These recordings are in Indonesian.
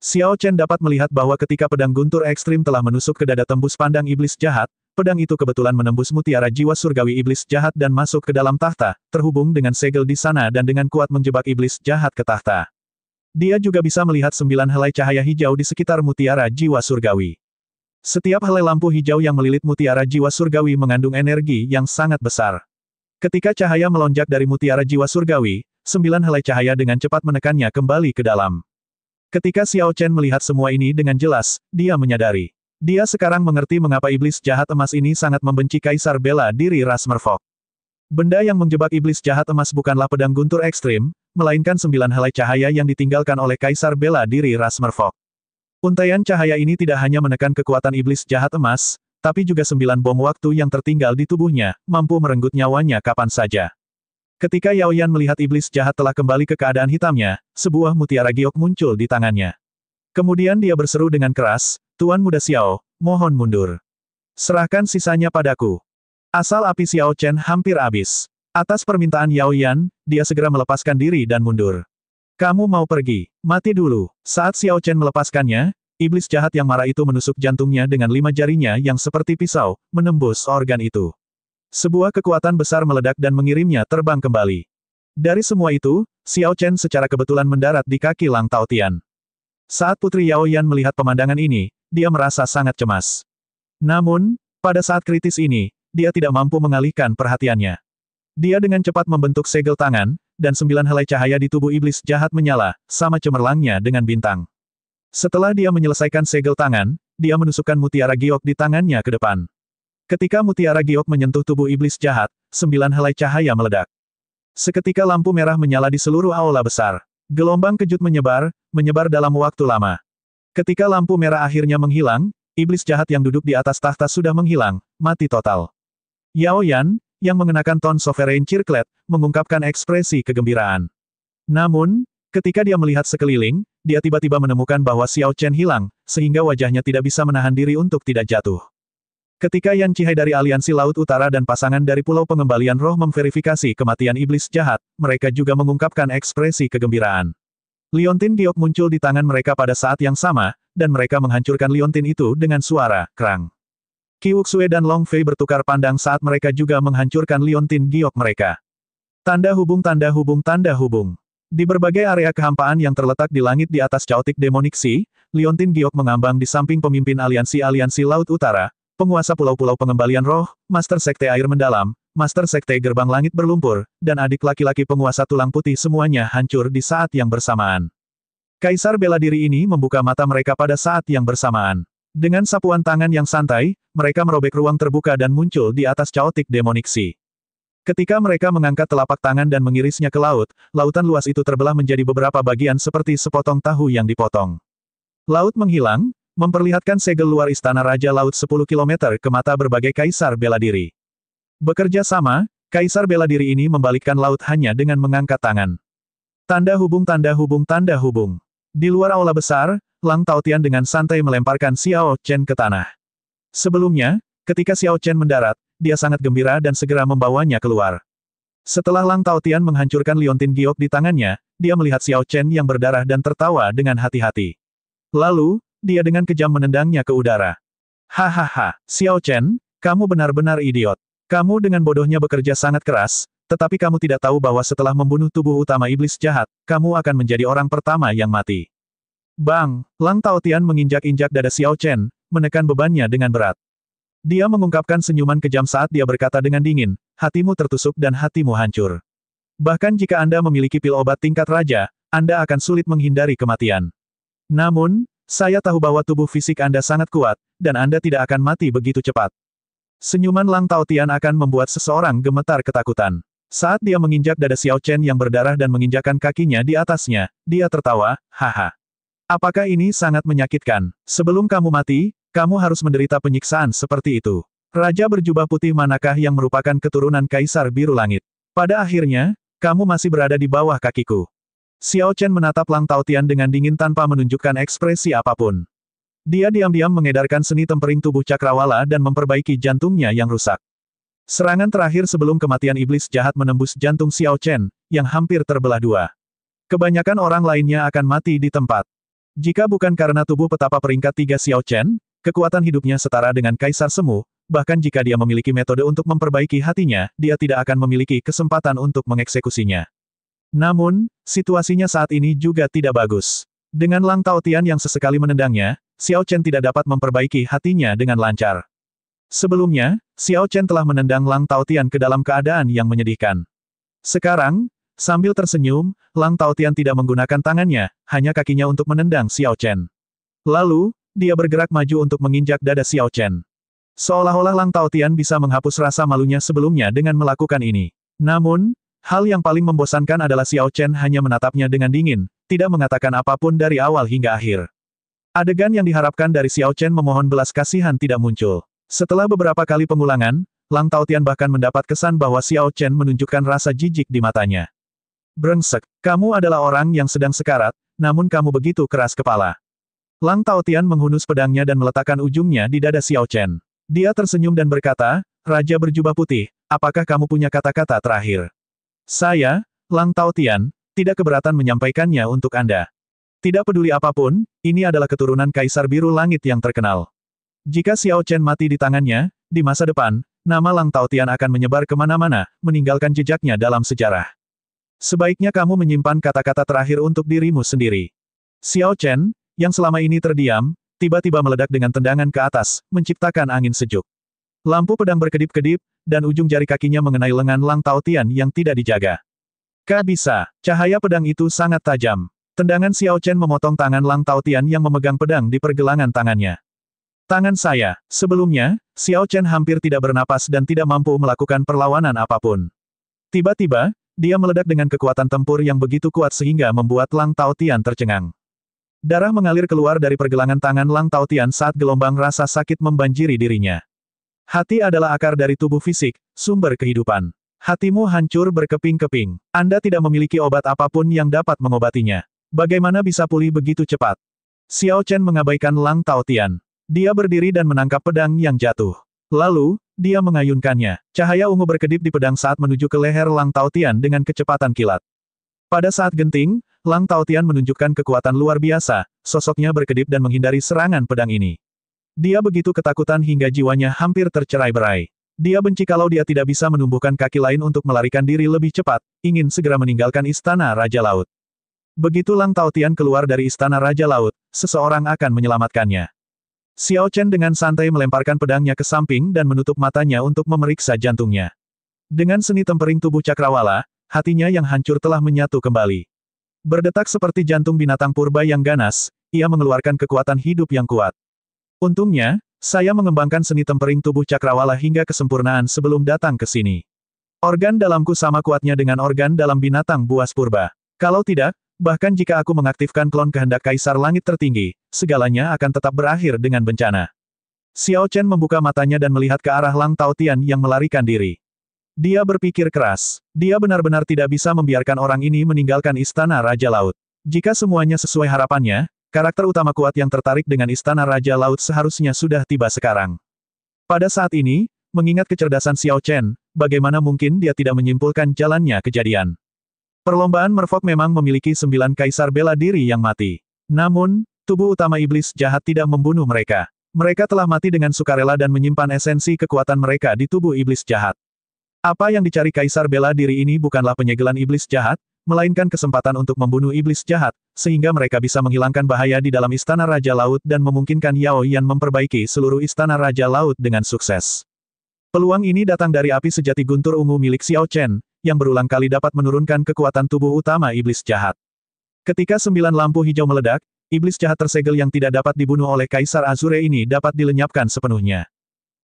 Xiao Chen dapat melihat bahwa ketika pedang guntur ekstrim telah menusuk ke dada tembus pandang iblis jahat, pedang itu kebetulan menembus mutiara jiwa surgawi iblis jahat dan masuk ke dalam tahta, terhubung dengan segel di sana dan dengan kuat menjebak iblis jahat ke tahta. Dia juga bisa melihat sembilan helai cahaya hijau di sekitar mutiara jiwa surgawi. Setiap helai lampu hijau yang melilit mutiara jiwa surgawi mengandung energi yang sangat besar. Ketika cahaya melonjak dari mutiara jiwa surgawi, sembilan helai cahaya dengan cepat menekannya kembali ke dalam. Ketika Xiao Chen melihat semua ini dengan jelas, dia menyadari. Dia sekarang mengerti mengapa iblis jahat emas ini sangat membenci Kaisar Bela diri Rasmerfok. Benda yang menjebak iblis jahat emas bukanlah pedang guntur ekstrim, melainkan sembilan helai cahaya yang ditinggalkan oleh Kaisar Bela diri Rasmerfok. Untaian cahaya ini tidak hanya menekan kekuatan iblis jahat emas, tapi juga sembilan bom waktu yang tertinggal di tubuhnya, mampu merenggut nyawanya kapan saja. Ketika Yao Yan melihat iblis jahat telah kembali ke keadaan hitamnya, sebuah mutiara giok muncul di tangannya. Kemudian dia berseru dengan keras, Tuan Muda Xiao, mohon mundur. Serahkan sisanya padaku. Asal api Xiao Chen hampir habis. Atas permintaan Yao Yan, dia segera melepaskan diri dan mundur. Kamu mau pergi, mati dulu. Saat Xiao Chen melepaskannya, iblis jahat yang marah itu menusuk jantungnya dengan lima jarinya yang seperti pisau, menembus organ itu. Sebuah kekuatan besar meledak dan mengirimnya terbang kembali. Dari semua itu, Xiao Chen secara kebetulan mendarat di kaki Lang Tao Tian. Saat Putri Yao Yan melihat pemandangan ini, dia merasa sangat cemas. Namun, pada saat kritis ini, dia tidak mampu mengalihkan perhatiannya. Dia dengan cepat membentuk segel tangan, dan sembilan helai cahaya di tubuh iblis jahat menyala, sama cemerlangnya dengan bintang. Setelah dia menyelesaikan segel tangan, dia menusukkan mutiara giok di tangannya ke depan. Ketika mutiara giok menyentuh tubuh iblis jahat, sembilan helai cahaya meledak. Seketika lampu merah menyala di seluruh aula besar. Gelombang kejut menyebar, menyebar dalam waktu lama. Ketika lampu merah akhirnya menghilang, iblis jahat yang duduk di atas tahta sudah menghilang, mati total. Yao Yan, yang mengenakan ton sovereign circlet, mengungkapkan ekspresi kegembiraan. Namun, ketika dia melihat sekeliling, dia tiba-tiba menemukan bahwa Xiao Chen hilang, sehingga wajahnya tidak bisa menahan diri untuk tidak jatuh. Ketika Yan Chihai dari Aliansi Laut Utara dan pasangan dari Pulau Pengembalian Roh memverifikasi kematian iblis jahat, mereka juga mengungkapkan ekspresi kegembiraan. Liontin giok muncul di tangan mereka pada saat yang sama, dan mereka menghancurkan liontin itu dengan suara kerang. Kiwuk Sue dan Long Fei bertukar pandang saat mereka juga menghancurkan liontin giok mereka. Tanda hubung tanda hubung tanda hubung. Di berbagai area kehampaan yang terletak di langit di atas caotik demonik Si, liontin giok mengambang di samping pemimpin aliansi-aliansi Laut Utara, penguasa pulau-pulau pengembalian roh, Master Sekte Air Mendalam, Master Sekte Gerbang Langit Berlumpur, dan adik laki-laki penguasa tulang putih semuanya hancur di saat yang bersamaan. Kaisar bela diri ini membuka mata mereka pada saat yang bersamaan. Dengan sapuan tangan yang santai, mereka merobek ruang terbuka dan muncul di atas caotik demoniksi. Ketika mereka mengangkat telapak tangan dan mengirisnya ke laut, lautan luas itu terbelah menjadi beberapa bagian seperti sepotong tahu yang dipotong. Laut menghilang, Memperlihatkan segel luar Istana Raja Laut 10 km ke mata berbagai kaisar bela diri. Bekerja sama, kaisar bela diri ini membalikkan laut hanya dengan mengangkat tangan. Tanda hubung tanda hubung tanda hubung. Di luar aula besar, Lang Taotian dengan santai melemparkan Xiao Chen ke tanah. Sebelumnya, ketika Xiao Chen mendarat, dia sangat gembira dan segera membawanya keluar. Setelah Lang Taotian menghancurkan liontin giok di tangannya, dia melihat Xiao Chen yang berdarah dan tertawa dengan hati-hati. Lalu, dia dengan kejam menendangnya ke udara. Hahaha, Xiao Chen, kamu benar-benar idiot. Kamu dengan bodohnya bekerja sangat keras, tetapi kamu tidak tahu bahwa setelah membunuh tubuh utama iblis jahat, kamu akan menjadi orang pertama yang mati. Bang, Lang Tao Tian menginjak-injak dada Xiao Chen, menekan bebannya dengan berat. Dia mengungkapkan senyuman kejam saat dia berkata dengan dingin, hatimu tertusuk dan hatimu hancur. Bahkan jika Anda memiliki pil obat tingkat raja, Anda akan sulit menghindari kematian. Namun, saya tahu bahwa tubuh fisik Anda sangat kuat, dan Anda tidak akan mati begitu cepat. Senyuman Lang Tao Tian akan membuat seseorang gemetar ketakutan. Saat dia menginjak dada Xiao Chen yang berdarah dan menginjakan kakinya di atasnya, dia tertawa, haha. Apakah ini sangat menyakitkan? Sebelum kamu mati, kamu harus menderita penyiksaan seperti itu. Raja berjubah putih manakah yang merupakan keturunan Kaisar Biru Langit? Pada akhirnya, kamu masih berada di bawah kakiku. Xiao Chen menatap Lang Tao Tian dengan dingin tanpa menunjukkan ekspresi apapun. Dia diam-diam mengedarkan seni tempering tubuh cakrawala dan memperbaiki jantungnya yang rusak. Serangan terakhir sebelum kematian iblis jahat menembus jantung Xiao Chen, yang hampir terbelah dua. Kebanyakan orang lainnya akan mati di tempat. Jika bukan karena tubuh petapa peringkat tiga Xiao Chen, kekuatan hidupnya setara dengan Kaisar Semu, bahkan jika dia memiliki metode untuk memperbaiki hatinya, dia tidak akan memiliki kesempatan untuk mengeksekusinya. Namun, situasinya saat ini juga tidak bagus. Dengan Lang Taotian yang sesekali menendangnya, Xiao Chen tidak dapat memperbaiki hatinya dengan lancar. Sebelumnya, Xiao Chen telah menendang Lang Taotian ke dalam keadaan yang menyedihkan. Sekarang, sambil tersenyum, Lang Taotian tidak menggunakan tangannya, hanya kakinya untuk menendang Xiao Chen. Lalu, dia bergerak maju untuk menginjak dada Xiao Chen. Seolah-olah Lang Taotian bisa menghapus rasa malunya sebelumnya dengan melakukan ini. Namun, Hal yang paling membosankan adalah Xiao Chen hanya menatapnya dengan dingin, tidak mengatakan apapun dari awal hingga akhir. Adegan yang diharapkan dari Xiao Chen memohon belas kasihan tidak muncul. Setelah beberapa kali pengulangan, Lang Tao Tian bahkan mendapat kesan bahwa Xiao Chen menunjukkan rasa jijik di matanya. Brengsek, kamu adalah orang yang sedang sekarat, namun kamu begitu keras kepala. Lang Tao Tian menghunus pedangnya dan meletakkan ujungnya di dada Xiao Chen. Dia tersenyum dan berkata, Raja berjubah putih, apakah kamu punya kata-kata terakhir? Saya, Lang Tao Tian, tidak keberatan menyampaikannya untuk Anda. Tidak peduli apapun, ini adalah keturunan Kaisar Biru Langit yang terkenal. Jika Xiao Chen mati di tangannya, di masa depan, nama Lang Tao Tian akan menyebar kemana-mana, meninggalkan jejaknya dalam sejarah. Sebaiknya kamu menyimpan kata-kata terakhir untuk dirimu sendiri. Xiao Chen, yang selama ini terdiam, tiba-tiba meledak dengan tendangan ke atas, menciptakan angin sejuk. Lampu pedang berkedip-kedip, dan ujung jari kakinya mengenai lengan Lang Tao Tian yang tidak dijaga. Kak bisa, cahaya pedang itu sangat tajam. Tendangan Xiao Chen memotong tangan Lang Tao Tian yang memegang pedang di pergelangan tangannya. Tangan saya, sebelumnya, Xiao Chen hampir tidak bernapas dan tidak mampu melakukan perlawanan apapun. Tiba-tiba, dia meledak dengan kekuatan tempur yang begitu kuat sehingga membuat Lang Tao Tian tercengang. Darah mengalir keluar dari pergelangan tangan Lang Tao Tian saat gelombang rasa sakit membanjiri dirinya. Hati adalah akar dari tubuh fisik, sumber kehidupan. Hatimu hancur berkeping-keping. Anda tidak memiliki obat apapun yang dapat mengobatinya. Bagaimana bisa pulih begitu cepat? Xiao Chen mengabaikan Lang Tao Tian. Dia berdiri dan menangkap pedang yang jatuh. Lalu, dia mengayunkannya. Cahaya ungu berkedip di pedang saat menuju ke leher Lang Tao Tian dengan kecepatan kilat. Pada saat genting, Lang Tao Tian menunjukkan kekuatan luar biasa, sosoknya berkedip dan menghindari serangan pedang ini. Dia begitu ketakutan hingga jiwanya hampir tercerai-berai. Dia benci kalau dia tidak bisa menumbuhkan kaki lain untuk melarikan diri lebih cepat, ingin segera meninggalkan istana Raja Laut. Begitu Lang Taotian keluar dari istana Raja Laut, seseorang akan menyelamatkannya. Xiao Chen dengan santai melemparkan pedangnya ke samping dan menutup matanya untuk memeriksa jantungnya. Dengan seni tempering tubuh cakrawala, hatinya yang hancur telah menyatu kembali. Berdetak seperti jantung binatang purba yang ganas, ia mengeluarkan kekuatan hidup yang kuat. Untungnya, saya mengembangkan seni tempering tubuh cakrawala hingga kesempurnaan sebelum datang ke sini. Organ dalamku sama kuatnya dengan organ dalam binatang buas purba. Kalau tidak, bahkan jika aku mengaktifkan klon kehendak kaisar langit tertinggi, segalanya akan tetap berakhir dengan bencana. Xiao Chen membuka matanya dan melihat ke arah Lang Tao Tian yang melarikan diri. Dia berpikir keras. Dia benar-benar tidak bisa membiarkan orang ini meninggalkan istana Raja Laut. Jika semuanya sesuai harapannya, Karakter utama kuat yang tertarik dengan Istana Raja Laut seharusnya sudah tiba sekarang. Pada saat ini, mengingat kecerdasan Xiao Chen, bagaimana mungkin dia tidak menyimpulkan jalannya kejadian. Perlombaan merfok memang memiliki sembilan kaisar bela diri yang mati. Namun, tubuh utama iblis jahat tidak membunuh mereka. Mereka telah mati dengan sukarela dan menyimpan esensi kekuatan mereka di tubuh iblis jahat. Apa yang dicari kaisar bela diri ini bukanlah penyegelan iblis jahat, melainkan kesempatan untuk membunuh iblis jahat, sehingga mereka bisa menghilangkan bahaya di dalam Istana Raja Laut dan memungkinkan Yao Yan memperbaiki seluruh Istana Raja Laut dengan sukses. Peluang ini datang dari api sejati guntur ungu milik Xiao Chen, yang berulang kali dapat menurunkan kekuatan tubuh utama iblis jahat. Ketika sembilan lampu hijau meledak, iblis jahat tersegel yang tidak dapat dibunuh oleh Kaisar Azure ini dapat dilenyapkan sepenuhnya.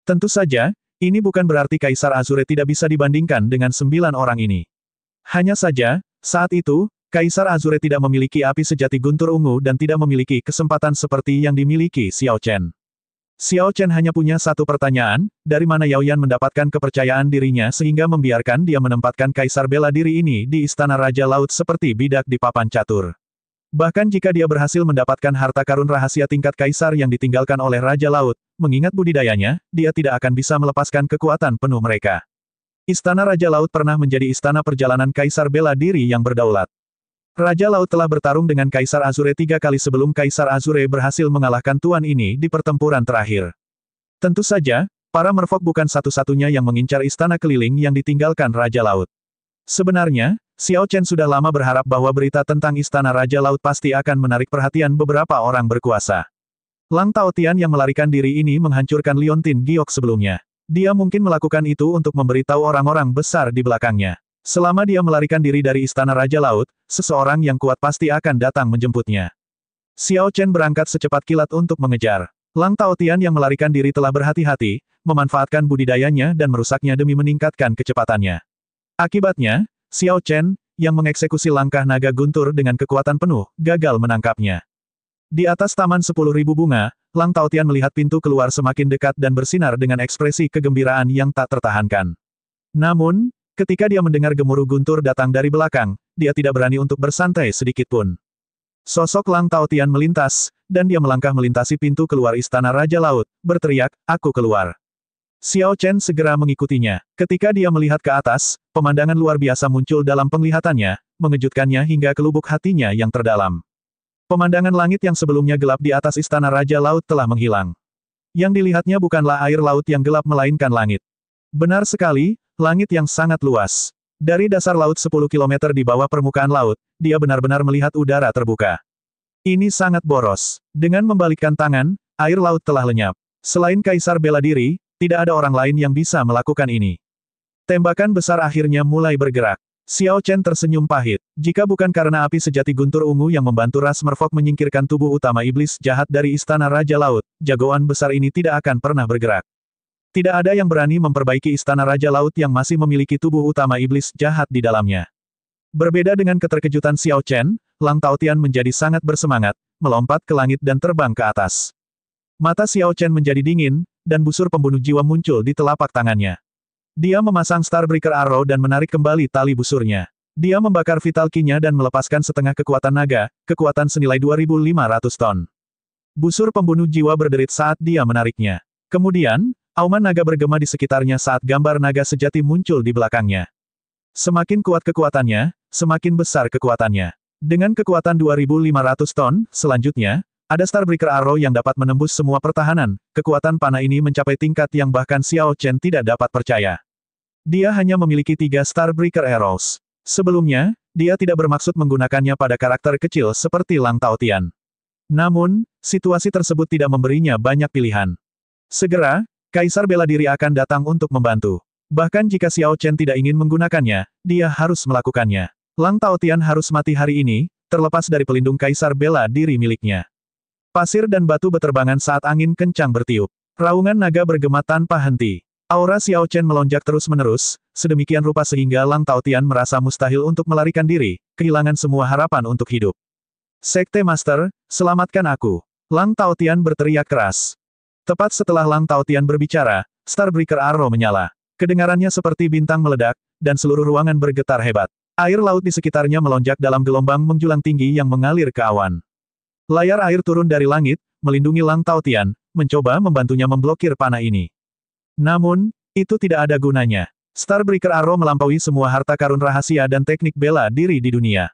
Tentu saja, ini bukan berarti Kaisar Azure tidak bisa dibandingkan dengan sembilan orang ini. Hanya saja, saat itu, Kaisar Azure tidak memiliki api sejati guntur ungu dan tidak memiliki kesempatan seperti yang dimiliki Xiao Chen. Xiao Chen hanya punya satu pertanyaan, dari mana Yao Yan mendapatkan kepercayaan dirinya sehingga membiarkan dia menempatkan kaisar bela diri ini di istana Raja Laut seperti bidak di papan catur. Bahkan jika dia berhasil mendapatkan harta karun rahasia tingkat kaisar yang ditinggalkan oleh Raja Laut, mengingat budidayanya, dia tidak akan bisa melepaskan kekuatan penuh mereka. Istana Raja Laut pernah menjadi istana perjalanan kaisar bela diri yang berdaulat. Raja Laut telah bertarung dengan Kaisar Azure tiga kali sebelum Kaisar Azure berhasil mengalahkan Tuan ini di pertempuran terakhir. Tentu saja, para merfok bukan satu-satunya yang mengincar istana keliling yang ditinggalkan Raja Laut. Sebenarnya, Xiao Chen sudah lama berharap bahwa berita tentang istana Raja Laut pasti akan menarik perhatian beberapa orang berkuasa. Lang Tao Tian yang melarikan diri ini menghancurkan Liontin Giok sebelumnya. Dia mungkin melakukan itu untuk memberitahu orang-orang besar di belakangnya. Selama dia melarikan diri dari istana Raja Laut, seseorang yang kuat pasti akan datang menjemputnya. Xiao Chen berangkat secepat kilat untuk mengejar. Lang Tao Tian yang melarikan diri telah berhati-hati, memanfaatkan budidayanya dan merusaknya demi meningkatkan kecepatannya. Akibatnya, Xiao Chen, yang mengeksekusi langkah naga guntur dengan kekuatan penuh, gagal menangkapnya. Di atas taman sepuluh ribu bunga, Lang Tao Tian melihat pintu keluar semakin dekat dan bersinar dengan ekspresi kegembiraan yang tak tertahankan. Namun, Ketika dia mendengar gemuruh guntur datang dari belakang, dia tidak berani untuk bersantai sedikit pun. Sosok Lang Tao Tian melintas, dan dia melangkah melintasi pintu keluar Istana Raja Laut, berteriak, aku keluar. Xiao Chen segera mengikutinya. Ketika dia melihat ke atas, pemandangan luar biasa muncul dalam penglihatannya, mengejutkannya hingga ke lubuk hatinya yang terdalam. Pemandangan langit yang sebelumnya gelap di atas Istana Raja Laut telah menghilang. Yang dilihatnya bukanlah air laut yang gelap melainkan langit. Benar sekali, langit yang sangat luas. Dari dasar laut 10 km di bawah permukaan laut, dia benar-benar melihat udara terbuka. Ini sangat boros. Dengan membalikkan tangan, air laut telah lenyap. Selain Kaisar bela diri, tidak ada orang lain yang bisa melakukan ini. Tembakan besar akhirnya mulai bergerak. Xiao Chen tersenyum pahit. Jika bukan karena api sejati guntur ungu yang membantu Ras Merfok menyingkirkan tubuh utama iblis jahat dari Istana Raja Laut, jagoan besar ini tidak akan pernah bergerak. Tidak ada yang berani memperbaiki istana Raja Laut yang masih memiliki tubuh utama iblis jahat di dalamnya. Berbeda dengan keterkejutan Xiao Chen, Lang Taotian menjadi sangat bersemangat, melompat ke langit dan terbang ke atas. Mata Xiao Chen menjadi dingin, dan busur pembunuh jiwa muncul di telapak tangannya. Dia memasang Starbreaker Arrow dan menarik kembali tali busurnya. Dia membakar vital kinya dan melepaskan setengah kekuatan naga, kekuatan senilai 2500 ton. Busur pembunuh jiwa berderit saat dia menariknya. Kemudian, Auman naga bergema di sekitarnya saat gambar naga sejati muncul di belakangnya. Semakin kuat kekuatannya, semakin besar kekuatannya. Dengan kekuatan 2.500 ton, selanjutnya, ada Starbreaker Arrow yang dapat menembus semua pertahanan, kekuatan panah ini mencapai tingkat yang bahkan Xiao Chen tidak dapat percaya. Dia hanya memiliki tiga Starbreaker Arrows. Sebelumnya, dia tidak bermaksud menggunakannya pada karakter kecil seperti Lang Tao Tian. Namun, situasi tersebut tidak memberinya banyak pilihan. Segera, Kaisar bela diri akan datang untuk membantu. Bahkan jika Xiao Chen tidak ingin menggunakannya, dia harus melakukannya. Lang Tao Tian harus mati hari ini, terlepas dari pelindung kaisar bela diri miliknya. Pasir dan batu beterbangan saat angin kencang bertiup. Raungan naga bergema tanpa henti. Aura Xiao Chen melonjak terus-menerus, sedemikian rupa sehingga Lang Tao Tian merasa mustahil untuk melarikan diri, kehilangan semua harapan untuk hidup. Sekte Master, selamatkan aku. Lang Tao Tian berteriak keras. Tepat setelah Lang Tian berbicara, Starbreaker Arrow menyala. Kedengarannya seperti bintang meledak, dan seluruh ruangan bergetar hebat. Air laut di sekitarnya melonjak dalam gelombang menjulang tinggi yang mengalir ke awan. Layar air turun dari langit, melindungi Lang Tian, mencoba membantunya memblokir panah ini. Namun, itu tidak ada gunanya. Starbreaker Arrow melampaui semua harta karun rahasia dan teknik bela diri di dunia.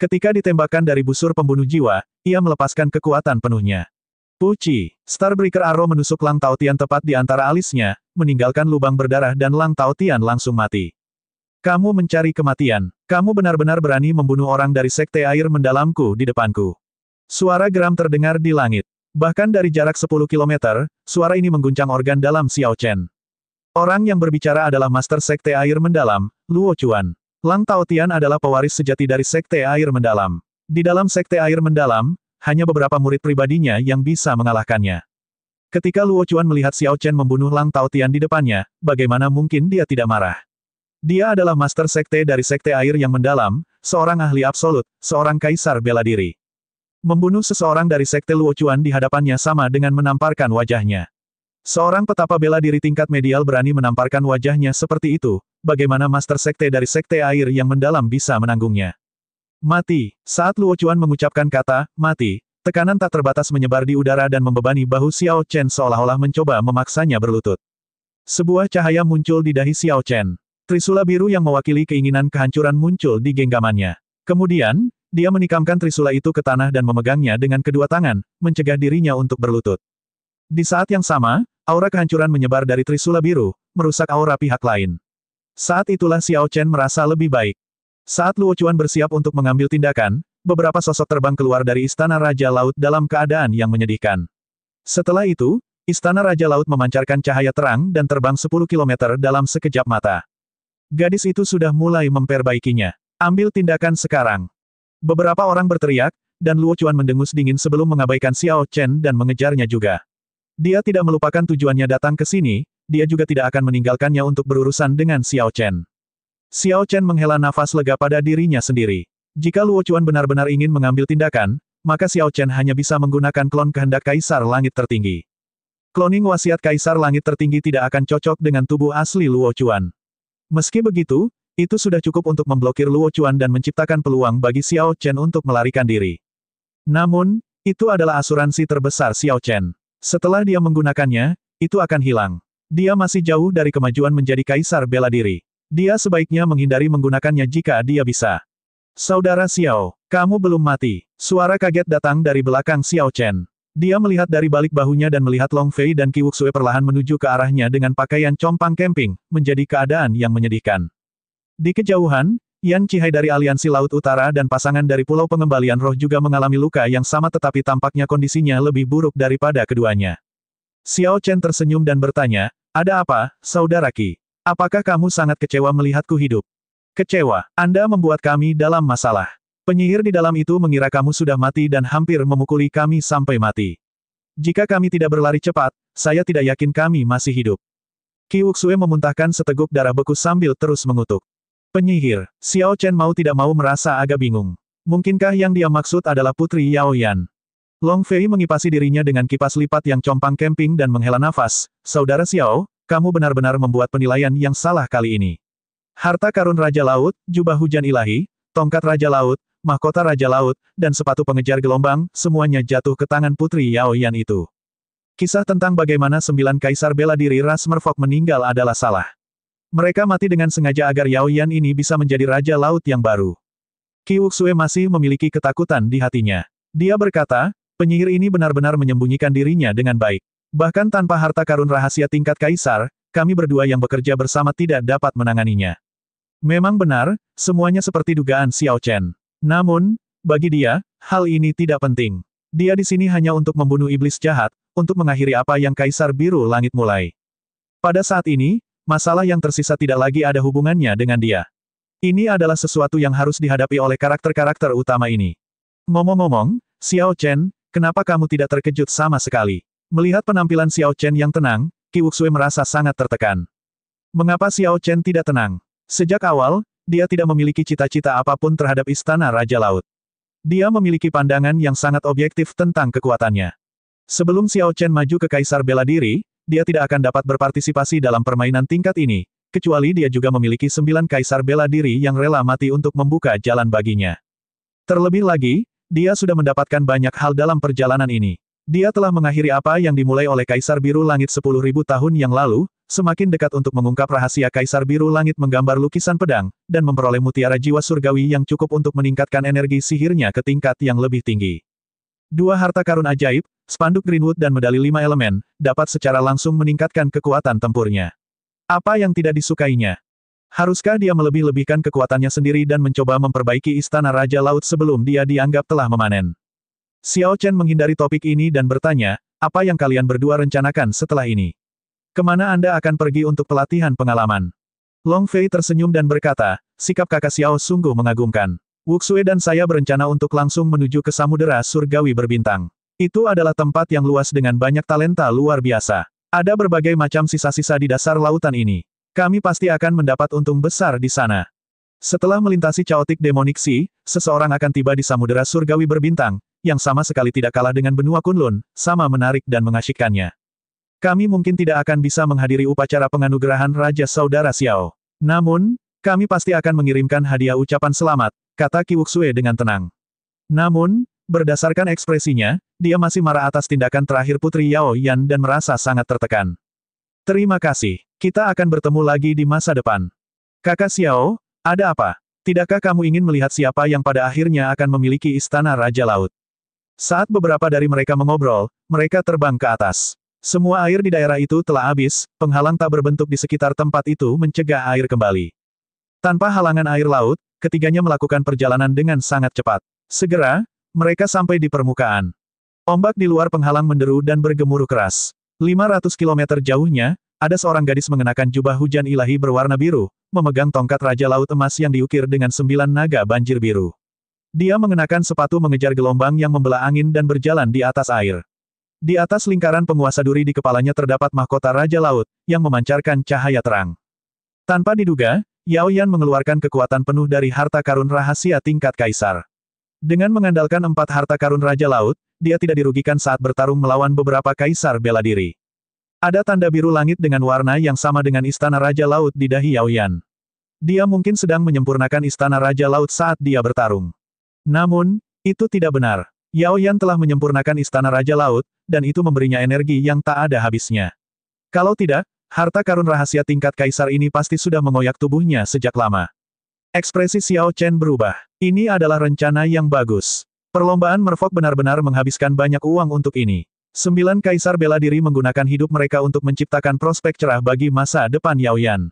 Ketika ditembakkan dari busur pembunuh jiwa, ia melepaskan kekuatan penuhnya. Puci, Starbreaker Arrow menusuk Lang Taotian tepat di antara alisnya, meninggalkan lubang berdarah dan Lang Taotian langsung mati. Kamu mencari kematian. Kamu benar-benar berani membunuh orang dari sekte air mendalamku di depanku. Suara geram terdengar di langit. Bahkan dari jarak 10 km, suara ini mengguncang organ dalam Xiao Chen. Orang yang berbicara adalah master sekte air mendalam, Luo Chuan. Lang Taotian adalah pewaris sejati dari Sekte Air Mendalam. Di dalam Sekte Air Mendalam, hanya beberapa murid pribadinya yang bisa mengalahkannya. Ketika Luo Chuan melihat Xiao Chen membunuh Lang Tao Tian di depannya, bagaimana mungkin dia tidak marah? Dia adalah master sekte dari sekte air yang mendalam, seorang ahli absolut, seorang kaisar bela diri. Membunuh seseorang dari sekte Luo Chuan di hadapannya sama dengan menamparkan wajahnya. Seorang petapa bela diri tingkat medial berani menamparkan wajahnya seperti itu, bagaimana master sekte dari sekte air yang mendalam bisa menanggungnya? Mati. Saat Luo Chuan mengucapkan kata, mati, tekanan tak terbatas menyebar di udara dan membebani bahu Xiao Chen seolah-olah mencoba memaksanya berlutut. Sebuah cahaya muncul di dahi Xiao Chen. Trisula biru yang mewakili keinginan kehancuran muncul di genggamannya. Kemudian, dia menikamkan trisula itu ke tanah dan memegangnya dengan kedua tangan, mencegah dirinya untuk berlutut. Di saat yang sama, aura kehancuran menyebar dari trisula biru, merusak aura pihak lain. Saat itulah Xiao Chen merasa lebih baik. Saat Luo Chuan bersiap untuk mengambil tindakan, beberapa sosok terbang keluar dari Istana Raja Laut dalam keadaan yang menyedihkan. Setelah itu, Istana Raja Laut memancarkan cahaya terang dan terbang 10 km dalam sekejap mata. Gadis itu sudah mulai memperbaikinya. Ambil tindakan sekarang. Beberapa orang berteriak, dan Luo Chuan mendengus dingin sebelum mengabaikan Xiao Chen dan mengejarnya juga. Dia tidak melupakan tujuannya datang ke sini, dia juga tidak akan meninggalkannya untuk berurusan dengan Xiao Chen. Xiao Chen menghela nafas lega pada dirinya sendiri. Jika Luo Chuan benar-benar ingin mengambil tindakan, maka Xiao Chen hanya bisa menggunakan klon kehendak Kaisar Langit Tertinggi. Kloning wasiat Kaisar Langit Tertinggi tidak akan cocok dengan tubuh asli Luo Chuan. Meski begitu, itu sudah cukup untuk memblokir Luo Chuan dan menciptakan peluang bagi Xiao Chen untuk melarikan diri. Namun, itu adalah asuransi terbesar Xiao Chen. Setelah dia menggunakannya, itu akan hilang. Dia masih jauh dari kemajuan menjadi kaisar bela diri. Dia sebaiknya menghindari menggunakannya jika dia bisa. Saudara Xiao, kamu belum mati. Suara kaget datang dari belakang Xiao Chen. Dia melihat dari balik bahunya dan melihat Long Fei dan Ki Wuxue perlahan menuju ke arahnya dengan pakaian compang camping, menjadi keadaan yang menyedihkan. Di kejauhan, Yan Cihai dari Aliansi Laut Utara dan pasangan dari Pulau Pengembalian Roh juga mengalami luka yang sama tetapi tampaknya kondisinya lebih buruk daripada keduanya. Xiao Chen tersenyum dan bertanya, ada apa, Saudara Ki? Apakah kamu sangat kecewa melihatku hidup? Kecewa, Anda membuat kami dalam masalah. Penyihir di dalam itu mengira kamu sudah mati dan hampir memukuli kami sampai mati. Jika kami tidak berlari cepat, saya tidak yakin kami masih hidup. Ki Wuxue memuntahkan seteguk darah beku sambil terus mengutuk. Penyihir, Xiao Chen mau tidak mau merasa agak bingung. Mungkinkah yang dia maksud adalah Putri Yao Yan? Long Fei mengipasi dirinya dengan kipas lipat yang compang kemping dan menghela nafas. Saudara Xiao, kamu benar-benar membuat penilaian yang salah kali ini. Harta karun Raja Laut, jubah hujan ilahi, tongkat Raja Laut, mahkota Raja Laut, dan sepatu pengejar gelombang, semuanya jatuh ke tangan Putri Yao Yan itu. Kisah tentang bagaimana sembilan kaisar bela diri ras Merfok meninggal adalah salah. Mereka mati dengan sengaja agar Yao Yan ini bisa menjadi Raja Laut yang baru. Ki Wuxue masih memiliki ketakutan di hatinya. Dia berkata, penyihir ini benar-benar menyembunyikan dirinya dengan baik. Bahkan tanpa harta karun rahasia tingkat kaisar, kami berdua yang bekerja bersama tidak dapat menanganinya. Memang benar, semuanya seperti dugaan Xiao Chen. Namun, bagi dia, hal ini tidak penting. Dia di sini hanya untuk membunuh iblis jahat, untuk mengakhiri apa yang Kaisar Biru Langit mulai. Pada saat ini, masalah yang tersisa tidak lagi ada hubungannya dengan dia. Ini adalah sesuatu yang harus dihadapi oleh karakter-karakter utama ini. Ngomong-ngomong, Xiao Chen, kenapa kamu tidak terkejut sama sekali? Melihat penampilan Xiao Chen yang tenang, Ki Wuxue merasa sangat tertekan. Mengapa Xiao Chen tidak tenang? Sejak awal, dia tidak memiliki cita-cita apapun terhadap Istana Raja Laut. Dia memiliki pandangan yang sangat objektif tentang kekuatannya. Sebelum Xiao Chen maju ke Kaisar Bela Diri, dia tidak akan dapat berpartisipasi dalam permainan tingkat ini, kecuali dia juga memiliki sembilan Kaisar Bela Diri yang rela mati untuk membuka jalan baginya. Terlebih lagi, dia sudah mendapatkan banyak hal dalam perjalanan ini. Dia telah mengakhiri apa yang dimulai oleh Kaisar Biru Langit 10.000 tahun yang lalu, semakin dekat untuk mengungkap rahasia Kaisar Biru Langit menggambar lukisan pedang, dan memperoleh mutiara jiwa surgawi yang cukup untuk meningkatkan energi sihirnya ke tingkat yang lebih tinggi. Dua harta karun ajaib, spanduk Greenwood dan medali lima elemen, dapat secara langsung meningkatkan kekuatan tempurnya. Apa yang tidak disukainya? Haruskah dia melebih-lebihkan kekuatannya sendiri dan mencoba memperbaiki istana Raja Laut sebelum dia dianggap telah memanen? Xiao Chen menghindari topik ini dan bertanya, apa yang kalian berdua rencanakan setelah ini? Kemana Anda akan pergi untuk pelatihan pengalaman? Long Fei tersenyum dan berkata, sikap kakak Xiao sungguh mengagumkan. Wuxue dan saya berencana untuk langsung menuju ke samudera surgawi berbintang. Itu adalah tempat yang luas dengan banyak talenta luar biasa. Ada berbagai macam sisa-sisa di dasar lautan ini. Kami pasti akan mendapat untung besar di sana. Setelah melintasi caotik demoniksi, seseorang akan tiba di samudera surgawi berbintang, yang sama sekali tidak kalah dengan benua Kunlun, sama menarik dan mengasyikkannya. Kami mungkin tidak akan bisa menghadiri upacara penganugerahan Raja Saudara Xiao. Namun, kami pasti akan mengirimkan hadiah ucapan selamat, kata Wuxue dengan tenang. Namun, berdasarkan ekspresinya, dia masih marah atas tindakan terakhir Putri Yao Yan dan merasa sangat tertekan. Terima kasih, kita akan bertemu lagi di masa depan. Kakak Xiao, ada apa? Tidakkah kamu ingin melihat siapa yang pada akhirnya akan memiliki istana Raja Laut? Saat beberapa dari mereka mengobrol, mereka terbang ke atas. Semua air di daerah itu telah habis, penghalang tak berbentuk di sekitar tempat itu mencegah air kembali. Tanpa halangan air laut, ketiganya melakukan perjalanan dengan sangat cepat. Segera, mereka sampai di permukaan. Ombak di luar penghalang menderu dan bergemuruh keras. 500 kilometer jauhnya, ada seorang gadis mengenakan jubah hujan ilahi berwarna biru, memegang tongkat Raja Laut Emas yang diukir dengan sembilan naga banjir biru. Dia mengenakan sepatu mengejar gelombang yang membelah angin dan berjalan di atas air. Di atas lingkaran penguasa duri di kepalanya terdapat mahkota Raja Laut, yang memancarkan cahaya terang. Tanpa diduga, Yao Yan mengeluarkan kekuatan penuh dari harta karun rahasia tingkat kaisar. Dengan mengandalkan empat harta karun Raja Laut, dia tidak dirugikan saat bertarung melawan beberapa kaisar bela diri. Ada tanda biru langit dengan warna yang sama dengan istana Raja Laut di dahi Yao Yan. Dia mungkin sedang menyempurnakan istana Raja Laut saat dia bertarung. Namun, itu tidak benar. Yao Yan telah menyempurnakan istana Raja Laut, dan itu memberinya energi yang tak ada habisnya. Kalau tidak, harta karun rahasia tingkat kaisar ini pasti sudah mengoyak tubuhnya sejak lama. Ekspresi Xiao Chen berubah. Ini adalah rencana yang bagus. Perlombaan merfok benar-benar menghabiskan banyak uang untuk ini. Sembilan kaisar bela diri menggunakan hidup mereka untuk menciptakan prospek cerah bagi masa depan Yao Yan.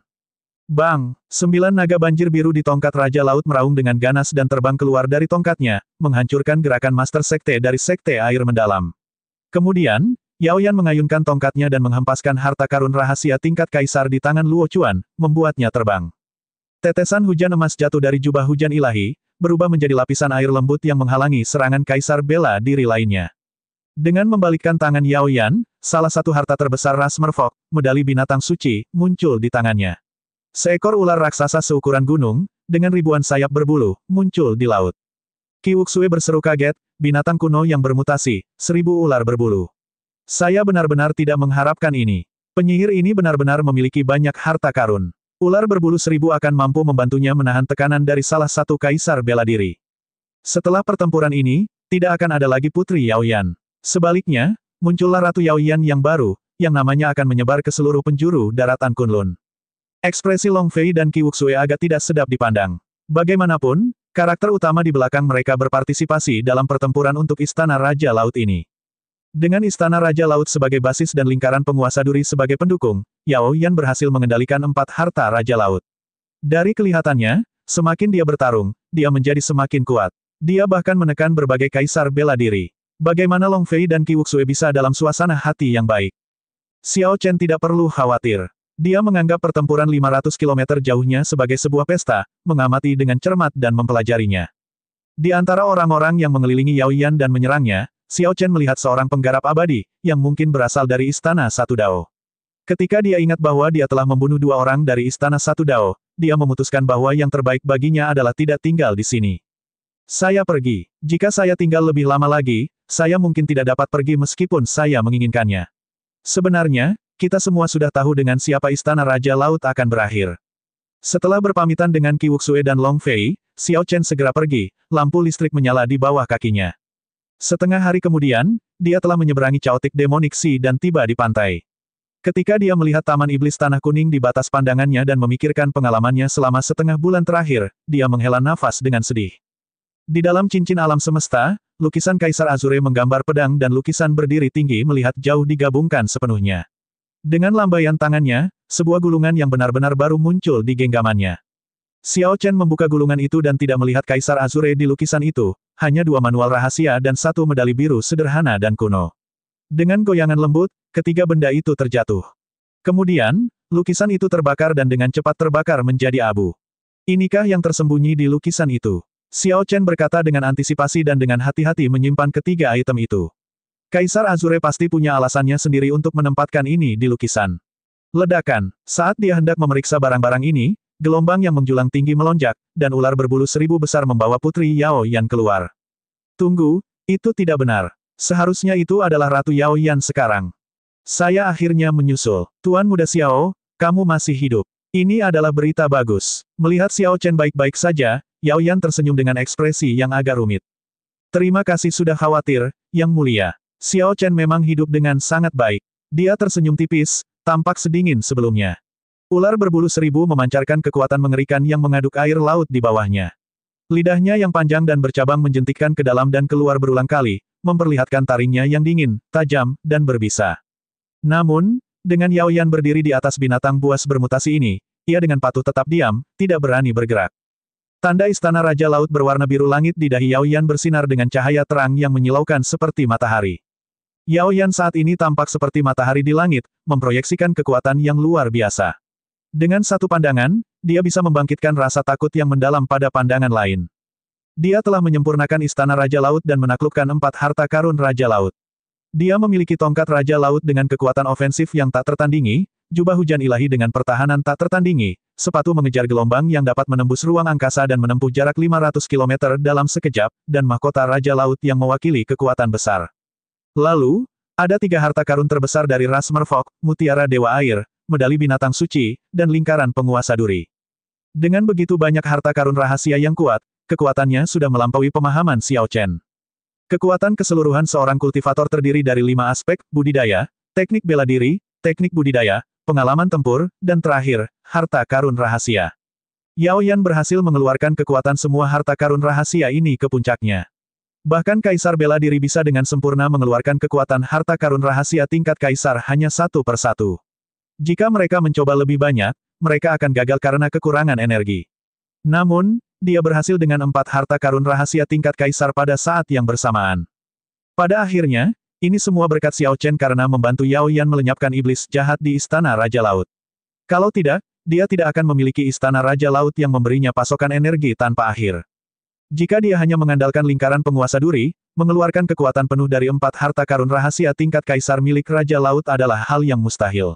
Bang, sembilan naga banjir biru di tongkat Raja Laut meraung dengan ganas dan terbang keluar dari tongkatnya, menghancurkan gerakan Master Sekte dari Sekte Air Mendalam. Kemudian, Yao Yan mengayunkan tongkatnya dan menghempaskan harta karun rahasia tingkat kaisar di tangan Luo Chuan, membuatnya terbang. Tetesan hujan emas jatuh dari jubah hujan ilahi, berubah menjadi lapisan air lembut yang menghalangi serangan kaisar bela diri lainnya. Dengan membalikkan tangan Yao Yan, salah satu harta terbesar Ras Merfok, medali binatang suci, muncul di tangannya. Seekor ular raksasa seukuran gunung, dengan ribuan sayap berbulu, muncul di laut. Kiwuksue berseru kaget, binatang kuno yang bermutasi, seribu ular berbulu. Saya benar-benar tidak mengharapkan ini. Penyihir ini benar-benar memiliki banyak harta karun. Ular berbulu seribu akan mampu membantunya menahan tekanan dari salah satu kaisar bela diri. Setelah pertempuran ini, tidak akan ada lagi putri Yao Yaoyan. Sebaliknya, muncullah Ratu Yao Yaoyan yang baru, yang namanya akan menyebar ke seluruh penjuru daratan Kunlun. Ekspresi Long Fei dan Ki Wuxue agak tidak sedap dipandang. Bagaimanapun, karakter utama di belakang mereka berpartisipasi dalam pertempuran untuk Istana Raja Laut ini. Dengan Istana Raja Laut sebagai basis dan lingkaran penguasa duri sebagai pendukung, Yao Yan berhasil mengendalikan empat harta Raja Laut. Dari kelihatannya, semakin dia bertarung, dia menjadi semakin kuat. Dia bahkan menekan berbagai kaisar bela diri. Bagaimana Long Fei dan Ki Wuxue bisa dalam suasana hati yang baik? Xiao Chen tidak perlu khawatir. Dia menganggap pertempuran 500 km jauhnya sebagai sebuah pesta, mengamati dengan cermat dan mempelajarinya. Di antara orang-orang yang mengelilingi Yao Yan dan menyerangnya, Xiao Chen melihat seorang penggarap abadi, yang mungkin berasal dari Istana Satu Dao. Ketika dia ingat bahwa dia telah membunuh dua orang dari Istana Satu Dao, dia memutuskan bahwa yang terbaik baginya adalah tidak tinggal di sini. Saya pergi. Jika saya tinggal lebih lama lagi, saya mungkin tidak dapat pergi meskipun saya menginginkannya. Sebenarnya, kita semua sudah tahu dengan siapa Istana Raja Laut akan berakhir. Setelah berpamitan dengan Ki Wuxue dan Long Fei, Xiao Chen segera pergi, lampu listrik menyala di bawah kakinya. Setengah hari kemudian, dia telah menyeberangi caotik demonik Si dan tiba di pantai. Ketika dia melihat Taman Iblis Tanah Kuning di batas pandangannya dan memikirkan pengalamannya selama setengah bulan terakhir, dia menghela nafas dengan sedih. Di dalam cincin alam semesta, lukisan Kaisar Azure menggambar pedang dan lukisan berdiri tinggi melihat jauh digabungkan sepenuhnya. Dengan lambaian tangannya, sebuah gulungan yang benar-benar baru muncul di genggamannya. Xiao Chen membuka gulungan itu dan tidak melihat Kaisar Azure di lukisan itu, hanya dua manual rahasia dan satu medali biru sederhana dan kuno. Dengan goyangan lembut, ketiga benda itu terjatuh. Kemudian, lukisan itu terbakar dan dengan cepat terbakar menjadi abu. Inikah yang tersembunyi di lukisan itu? Xiao Chen berkata dengan antisipasi dan dengan hati-hati menyimpan ketiga item itu. Kaisar Azure pasti punya alasannya sendiri untuk menempatkan ini di lukisan. Ledakan, saat dia hendak memeriksa barang-barang ini, gelombang yang menjulang tinggi melonjak, dan ular berbulu seribu besar membawa Putri Yao Yan keluar. Tunggu, itu tidak benar. Seharusnya itu adalah Ratu Yao Yan sekarang. Saya akhirnya menyusul. Tuan Muda Xiao, kamu masih hidup. Ini adalah berita bagus. Melihat Xiao Chen baik-baik saja, Yao Yan tersenyum dengan ekspresi yang agak rumit. Terima kasih sudah khawatir, Yang Mulia. Xiao Chen memang hidup dengan sangat baik. Dia tersenyum tipis, tampak sedingin sebelumnya. Ular berbulu seribu memancarkan kekuatan mengerikan yang mengaduk air laut di bawahnya. Lidahnya yang panjang dan bercabang menjentikkan ke dalam dan keluar berulang kali, memperlihatkan taringnya yang dingin, tajam, dan berbisa. Namun, dengan Yao Yan berdiri di atas binatang buas bermutasi ini, ia dengan patuh tetap diam, tidak berani bergerak. Tanda istana Raja Laut berwarna biru langit di dahi Yao Yan bersinar dengan cahaya terang yang menyilaukan seperti matahari. Yao Yan saat ini tampak seperti matahari di langit, memproyeksikan kekuatan yang luar biasa. Dengan satu pandangan, dia bisa membangkitkan rasa takut yang mendalam pada pandangan lain. Dia telah menyempurnakan istana Raja Laut dan menaklukkan empat harta karun Raja Laut. Dia memiliki tongkat Raja Laut dengan kekuatan ofensif yang tak tertandingi, jubah hujan ilahi dengan pertahanan tak tertandingi, sepatu mengejar gelombang yang dapat menembus ruang angkasa dan menempuh jarak 500 km dalam sekejap, dan mahkota Raja Laut yang mewakili kekuatan besar. Lalu, ada tiga harta karun terbesar dari ras Merfok, Mutiara Dewa Air, Medali Binatang Suci, dan Lingkaran Penguasa Duri. Dengan begitu banyak harta karun rahasia yang kuat, kekuatannya sudah melampaui pemahaman Xiao Chen. Kekuatan keseluruhan seorang kultivator terdiri dari lima aspek, budidaya, teknik bela diri, teknik budidaya, pengalaman tempur, dan terakhir, harta karun rahasia. Yao Yan berhasil mengeluarkan kekuatan semua harta karun rahasia ini ke puncaknya. Bahkan Kaisar bela diri bisa dengan sempurna mengeluarkan kekuatan harta karun rahasia tingkat Kaisar hanya satu per satu. Jika mereka mencoba lebih banyak, mereka akan gagal karena kekurangan energi. Namun, dia berhasil dengan empat harta karun rahasia tingkat Kaisar pada saat yang bersamaan. Pada akhirnya, ini semua berkat Xiao Chen karena membantu Yao Yan melenyapkan iblis jahat di Istana Raja Laut. Kalau tidak, dia tidak akan memiliki Istana Raja Laut yang memberinya pasokan energi tanpa akhir. Jika dia hanya mengandalkan lingkaran penguasa duri, mengeluarkan kekuatan penuh dari empat harta karun rahasia tingkat kaisar milik Raja Laut adalah hal yang mustahil.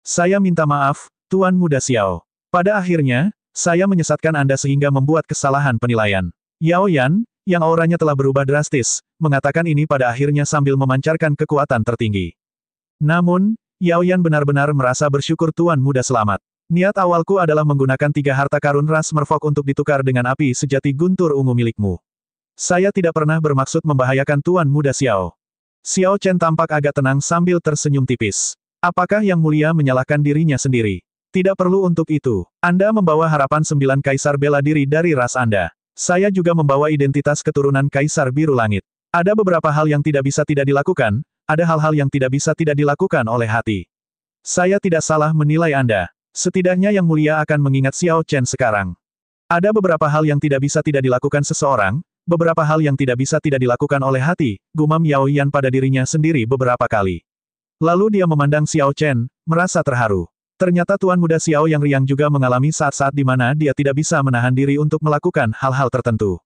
Saya minta maaf, Tuan Muda Xiao. Pada akhirnya, saya menyesatkan Anda sehingga membuat kesalahan penilaian. Yao Yan, yang auranya telah berubah drastis, mengatakan ini pada akhirnya sambil memancarkan kekuatan tertinggi. Namun, Yao Yan benar-benar merasa bersyukur Tuan Muda selamat. Niat awalku adalah menggunakan tiga harta karun ras merfok untuk ditukar dengan api sejati guntur ungu milikmu. Saya tidak pernah bermaksud membahayakan Tuan Muda Xiao. Xiao Chen tampak agak tenang sambil tersenyum tipis. Apakah Yang Mulia menyalahkan dirinya sendiri? Tidak perlu untuk itu. Anda membawa harapan sembilan kaisar bela diri dari ras Anda. Saya juga membawa identitas keturunan kaisar biru langit. Ada beberapa hal yang tidak bisa tidak dilakukan, ada hal-hal yang tidak bisa tidak dilakukan oleh hati. Saya tidak salah menilai Anda. Setidaknya Yang Mulia akan mengingat Xiao Chen sekarang. Ada beberapa hal yang tidak bisa tidak dilakukan seseorang, beberapa hal yang tidak bisa tidak dilakukan oleh hati, gumam Yao Yan pada dirinya sendiri beberapa kali. Lalu dia memandang Xiao Chen, merasa terharu. Ternyata Tuan Muda Xiao yang riang juga mengalami saat-saat di mana dia tidak bisa menahan diri untuk melakukan hal-hal tertentu.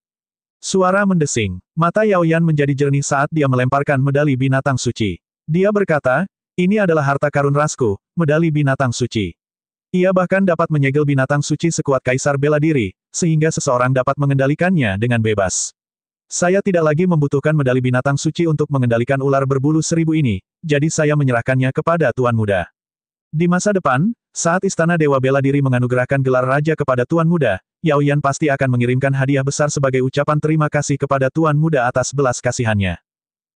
Suara mendesing, mata Yao Yan menjadi jernih saat dia melemparkan medali binatang suci. Dia berkata, ini adalah harta karun rasku, medali binatang suci. Ia bahkan dapat menyegel binatang suci sekuat kaisar bela diri, sehingga seseorang dapat mengendalikannya dengan bebas. Saya tidak lagi membutuhkan medali binatang suci untuk mengendalikan ular berbulu seribu ini, jadi saya menyerahkannya kepada Tuan Muda. Di masa depan, saat Istana Dewa Bela Diri menganugerahkan gelar raja kepada Tuan Muda, Yao Yan pasti akan mengirimkan hadiah besar sebagai ucapan terima kasih kepada Tuan Muda atas belas kasihannya.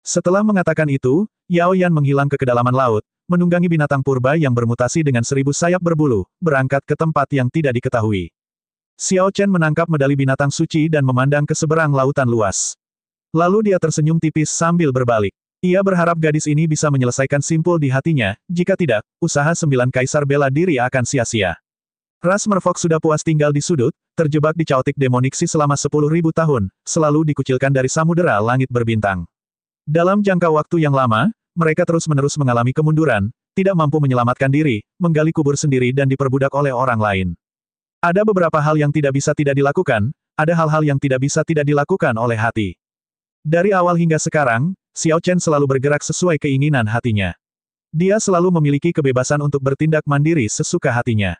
Setelah mengatakan itu, Yao Yan menghilang ke kedalaman laut, menunggangi binatang purba yang bermutasi dengan seribu sayap berbulu, berangkat ke tempat yang tidak diketahui. Xiao Chen menangkap medali binatang suci dan memandang ke seberang lautan luas. Lalu dia tersenyum tipis sambil berbalik. Ia berharap gadis ini bisa menyelesaikan simpul di hatinya, jika tidak, usaha sembilan kaisar bela diri akan sia-sia. Ras Merfok sudah puas tinggal di sudut, terjebak di caotik demoniksi selama sepuluh ribu tahun, selalu dikucilkan dari samudera langit berbintang. Dalam jangka waktu yang lama, mereka terus-menerus mengalami kemunduran, tidak mampu menyelamatkan diri, menggali kubur sendiri dan diperbudak oleh orang lain. Ada beberapa hal yang tidak bisa tidak dilakukan, ada hal-hal yang tidak bisa tidak dilakukan oleh hati. Dari awal hingga sekarang, Xiao Chen selalu bergerak sesuai keinginan hatinya. Dia selalu memiliki kebebasan untuk bertindak mandiri sesuka hatinya.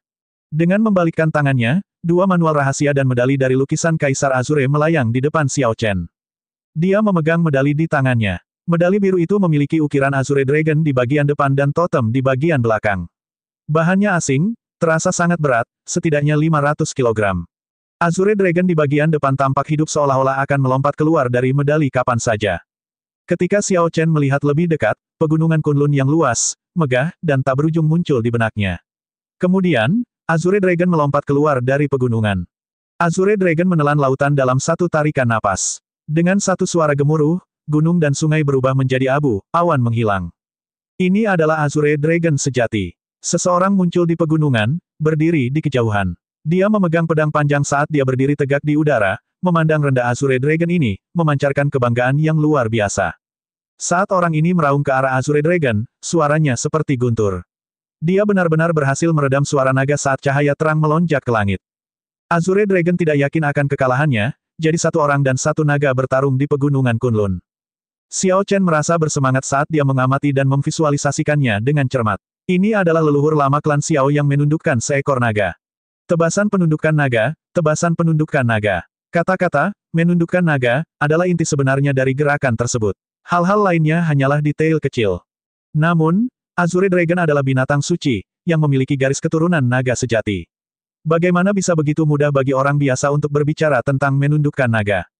Dengan membalikkan tangannya, dua manual rahasia dan medali dari lukisan Kaisar Azure melayang di depan Xiao Chen. Dia memegang medali di tangannya. Medali biru itu memiliki ukiran Azure Dragon di bagian depan dan totem di bagian belakang. Bahannya asing, terasa sangat berat, setidaknya 500 kg. Azure Dragon di bagian depan tampak hidup seolah-olah akan melompat keluar dari medali kapan saja. Ketika Xiao Chen melihat lebih dekat, pegunungan Kunlun yang luas, megah, dan tak berujung muncul di benaknya. Kemudian, Azure Dragon melompat keluar dari pegunungan. Azure Dragon menelan lautan dalam satu tarikan napas. Dengan satu suara gemuruh, gunung dan sungai berubah menjadi abu, awan menghilang. Ini adalah Azure Dragon sejati. Seseorang muncul di pegunungan, berdiri di kejauhan. Dia memegang pedang panjang saat dia berdiri tegak di udara, memandang rendah Azure Dragon ini, memancarkan kebanggaan yang luar biasa. Saat orang ini meraung ke arah Azure Dragon, suaranya seperti guntur. Dia benar-benar berhasil meredam suara naga saat cahaya terang melonjak ke langit. Azure Dragon tidak yakin akan kekalahannya, jadi satu orang dan satu naga bertarung di pegunungan Kunlun. Xiao Chen merasa bersemangat saat dia mengamati dan memvisualisasikannya dengan cermat. Ini adalah leluhur lama klan Xiao yang menundukkan seekor naga. Tebasan penundukan naga, tebasan penundukan naga. Kata-kata, menundukkan naga, adalah inti sebenarnya dari gerakan tersebut. Hal-hal lainnya hanyalah detail kecil. Namun, Azure Dragon adalah binatang suci, yang memiliki garis keturunan naga sejati. Bagaimana bisa begitu mudah bagi orang biasa untuk berbicara tentang menundukkan naga?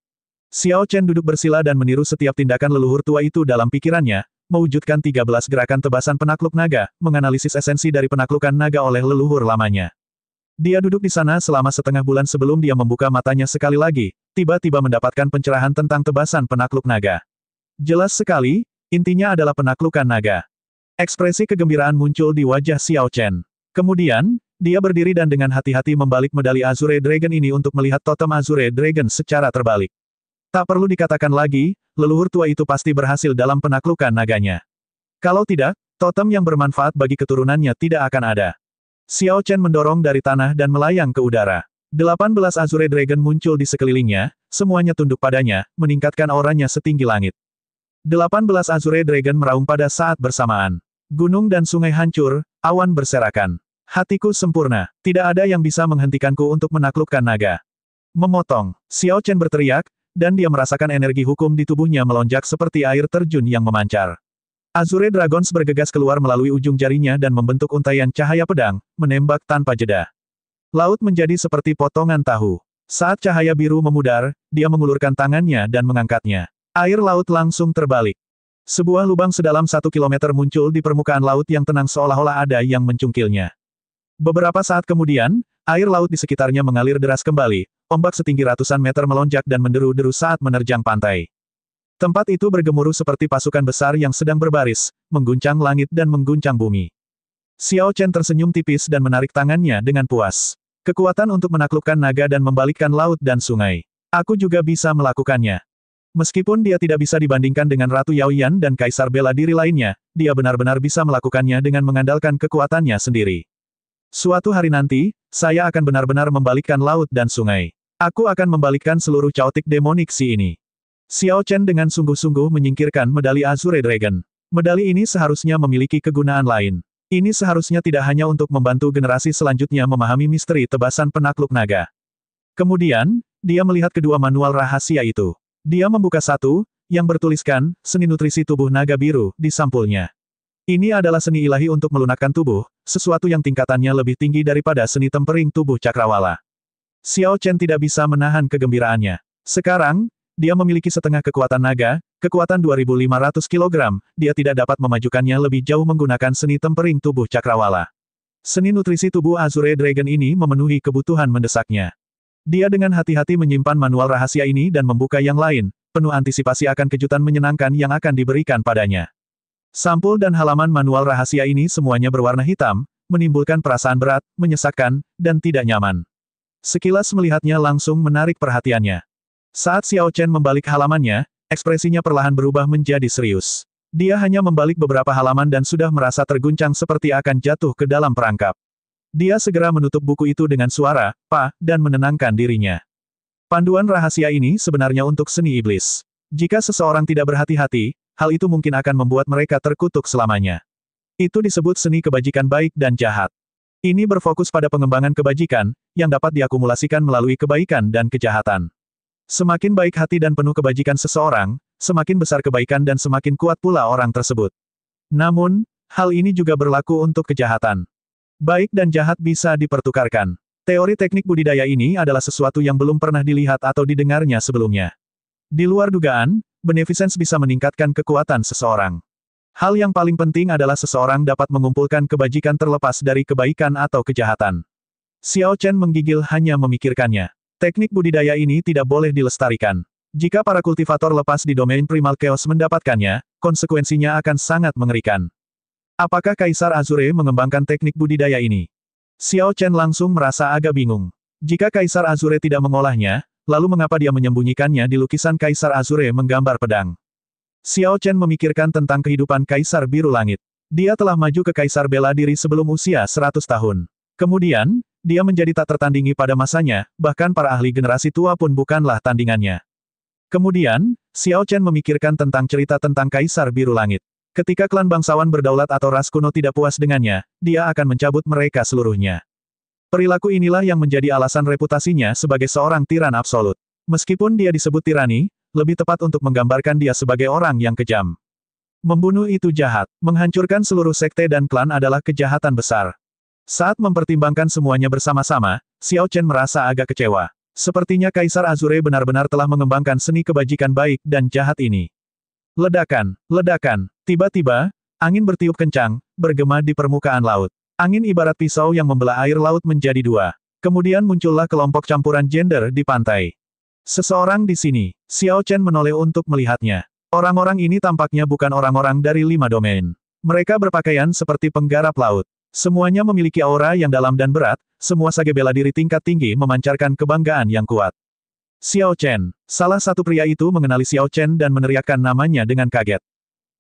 Xiao Chen duduk bersila dan meniru setiap tindakan leluhur tua itu dalam pikirannya, mewujudkan 13 gerakan tebasan penakluk naga, menganalisis esensi dari penaklukan naga oleh leluhur lamanya. Dia duduk di sana selama setengah bulan sebelum dia membuka matanya sekali lagi, tiba-tiba mendapatkan pencerahan tentang tebasan penakluk naga. Jelas sekali, intinya adalah penaklukan naga. Ekspresi kegembiraan muncul di wajah Xiao Chen. Kemudian, dia berdiri dan dengan hati-hati membalik medali Azure Dragon ini untuk melihat totem Azure Dragon secara terbalik. Tak perlu dikatakan lagi, leluhur tua itu pasti berhasil dalam penaklukan naganya. Kalau tidak, totem yang bermanfaat bagi keturunannya tidak akan ada. Xiao Chen mendorong dari tanah dan melayang ke udara. 18 Azure Dragon muncul di sekelilingnya, semuanya tunduk padanya, meningkatkan auranya setinggi langit. 18 Azure Dragon meraung pada saat bersamaan. Gunung dan sungai hancur, awan berserakan. Hatiku sempurna, tidak ada yang bisa menghentikanku untuk menaklukkan naga. Memotong, Xiao Chen berteriak, dan dia merasakan energi hukum di tubuhnya melonjak seperti air terjun yang memancar. Azure Dragons bergegas keluar melalui ujung jarinya dan membentuk untaian cahaya pedang, menembak tanpa jeda. Laut menjadi seperti potongan tahu. Saat cahaya biru memudar, dia mengulurkan tangannya dan mengangkatnya. Air laut langsung terbalik. Sebuah lubang sedalam satu kilometer muncul di permukaan laut yang tenang seolah-olah ada yang mencungkilnya. Beberapa saat kemudian, Air laut di sekitarnya mengalir deras kembali, ombak setinggi ratusan meter melonjak dan menderu-deru saat menerjang pantai. Tempat itu bergemuruh seperti pasukan besar yang sedang berbaris, mengguncang langit dan mengguncang bumi. Xiao Chen tersenyum tipis dan menarik tangannya dengan puas. Kekuatan untuk menaklukkan naga dan membalikkan laut dan sungai. Aku juga bisa melakukannya. Meskipun dia tidak bisa dibandingkan dengan Ratu Yao Yan dan Kaisar Bela Diri lainnya, dia benar-benar bisa melakukannya dengan mengandalkan kekuatannya sendiri. Suatu hari nanti, saya akan benar-benar membalikkan laut dan sungai. Aku akan membalikkan seluruh caotik demonik si ini. Xiao Chen dengan sungguh-sungguh menyingkirkan medali Azure Dragon. Medali ini seharusnya memiliki kegunaan lain. Ini seharusnya tidak hanya untuk membantu generasi selanjutnya memahami misteri tebasan penakluk naga. Kemudian, dia melihat kedua manual rahasia itu. Dia membuka satu, yang bertuliskan, seni nutrisi tubuh naga biru, di sampulnya. Ini adalah seni ilahi untuk melunakkan tubuh, sesuatu yang tingkatannya lebih tinggi daripada seni tempering tubuh cakrawala. Xiao Chen tidak bisa menahan kegembiraannya. Sekarang, dia memiliki setengah kekuatan naga, kekuatan 2500 kg, dia tidak dapat memajukannya lebih jauh menggunakan seni tempering tubuh cakrawala. Seni nutrisi tubuh Azure Dragon ini memenuhi kebutuhan mendesaknya. Dia dengan hati-hati menyimpan manual rahasia ini dan membuka yang lain, penuh antisipasi akan kejutan menyenangkan yang akan diberikan padanya. Sampul dan halaman manual rahasia ini semuanya berwarna hitam, menimbulkan perasaan berat, menyesakkan, dan tidak nyaman. Sekilas melihatnya langsung menarik perhatiannya. Saat Xiao Chen membalik halamannya, ekspresinya perlahan berubah menjadi serius. Dia hanya membalik beberapa halaman dan sudah merasa terguncang seperti akan jatuh ke dalam perangkap. Dia segera menutup buku itu dengan suara, pa, dan menenangkan dirinya. Panduan rahasia ini sebenarnya untuk seni iblis. Jika seseorang tidak berhati-hati, hal itu mungkin akan membuat mereka terkutuk selamanya. Itu disebut seni kebajikan baik dan jahat. Ini berfokus pada pengembangan kebajikan, yang dapat diakumulasikan melalui kebaikan dan kejahatan. Semakin baik hati dan penuh kebajikan seseorang, semakin besar kebaikan dan semakin kuat pula orang tersebut. Namun, hal ini juga berlaku untuk kejahatan. Baik dan jahat bisa dipertukarkan. Teori teknik budidaya ini adalah sesuatu yang belum pernah dilihat atau didengarnya sebelumnya. Di luar dugaan, beneficence bisa meningkatkan kekuatan seseorang. Hal yang paling penting adalah seseorang dapat mengumpulkan kebajikan terlepas dari kebaikan atau kejahatan. Xiao Chen menggigil hanya memikirkannya. Teknik budidaya ini tidak boleh dilestarikan. Jika para kultivator lepas di domain primal chaos mendapatkannya, konsekuensinya akan sangat mengerikan. Apakah Kaisar Azure mengembangkan teknik budidaya ini? Xiao Chen langsung merasa agak bingung. Jika Kaisar Azure tidak mengolahnya, Lalu mengapa dia menyembunyikannya di lukisan Kaisar Azure menggambar pedang? Xiao Chen memikirkan tentang kehidupan Kaisar Biru Langit. Dia telah maju ke Kaisar Bela Diri sebelum usia 100 tahun. Kemudian, dia menjadi tak tertandingi pada masanya, bahkan para ahli generasi tua pun bukanlah tandingannya. Kemudian, Xiao Chen memikirkan tentang cerita tentang Kaisar Biru Langit. Ketika klan bangsawan berdaulat atau ras kuno tidak puas dengannya, dia akan mencabut mereka seluruhnya. Perilaku inilah yang menjadi alasan reputasinya sebagai seorang tiran absolut. Meskipun dia disebut tirani, lebih tepat untuk menggambarkan dia sebagai orang yang kejam. Membunuh itu jahat, menghancurkan seluruh sekte dan klan adalah kejahatan besar. Saat mempertimbangkan semuanya bersama-sama, Xiao Chen merasa agak kecewa. Sepertinya Kaisar Azure benar-benar telah mengembangkan seni kebajikan baik dan jahat ini. Ledakan, ledakan, tiba-tiba, angin bertiup kencang, bergema di permukaan laut. Angin ibarat pisau yang membelah air laut menjadi dua. Kemudian muncullah kelompok campuran gender di pantai. Seseorang di sini, Xiao Chen menoleh untuk melihatnya. Orang-orang ini tampaknya bukan orang-orang dari lima domain. Mereka berpakaian seperti penggarap laut. Semuanya memiliki aura yang dalam dan berat, semua sage bela diri tingkat tinggi memancarkan kebanggaan yang kuat. Xiao Chen, salah satu pria itu mengenali Xiao Chen dan meneriakkan namanya dengan kaget.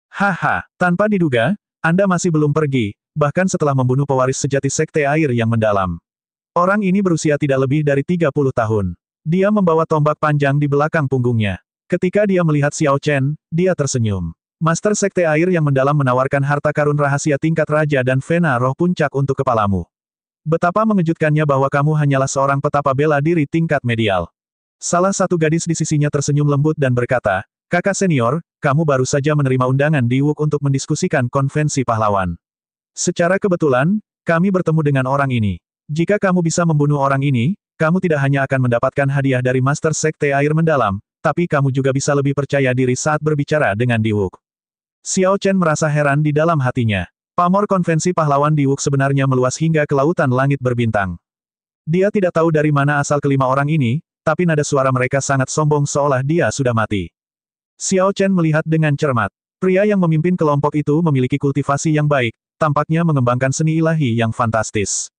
Haha, tanpa diduga, Anda masih belum pergi, bahkan setelah membunuh pewaris sejati sekte air yang mendalam. Orang ini berusia tidak lebih dari 30 tahun. Dia membawa tombak panjang di belakang punggungnya. Ketika dia melihat Xiao Chen, dia tersenyum. Master Sekte Air yang mendalam menawarkan harta karun rahasia tingkat raja dan Vena roh puncak untuk kepalamu. Betapa mengejutkannya bahwa kamu hanyalah seorang petapa bela diri tingkat medial. Salah satu gadis di sisinya tersenyum lembut dan berkata, Kakak senior, kamu baru saja menerima undangan di Wuk untuk mendiskusikan konvensi pahlawan. Secara kebetulan, kami bertemu dengan orang ini. Jika kamu bisa membunuh orang ini, kamu tidak hanya akan mendapatkan hadiah dari Master Sekte Air Mendalam, tapi kamu juga bisa lebih percaya diri saat berbicara dengan Diwuk. Xiao Chen merasa heran di dalam hatinya. Pamor konvensi pahlawan Diwuk sebenarnya meluas hingga ke lautan langit berbintang. Dia tidak tahu dari mana asal kelima orang ini, tapi nada suara mereka sangat sombong seolah dia sudah mati. Xiao Chen melihat dengan cermat. Pria yang memimpin kelompok itu memiliki kultivasi yang baik, Tampaknya mengembangkan seni ilahi yang fantastis.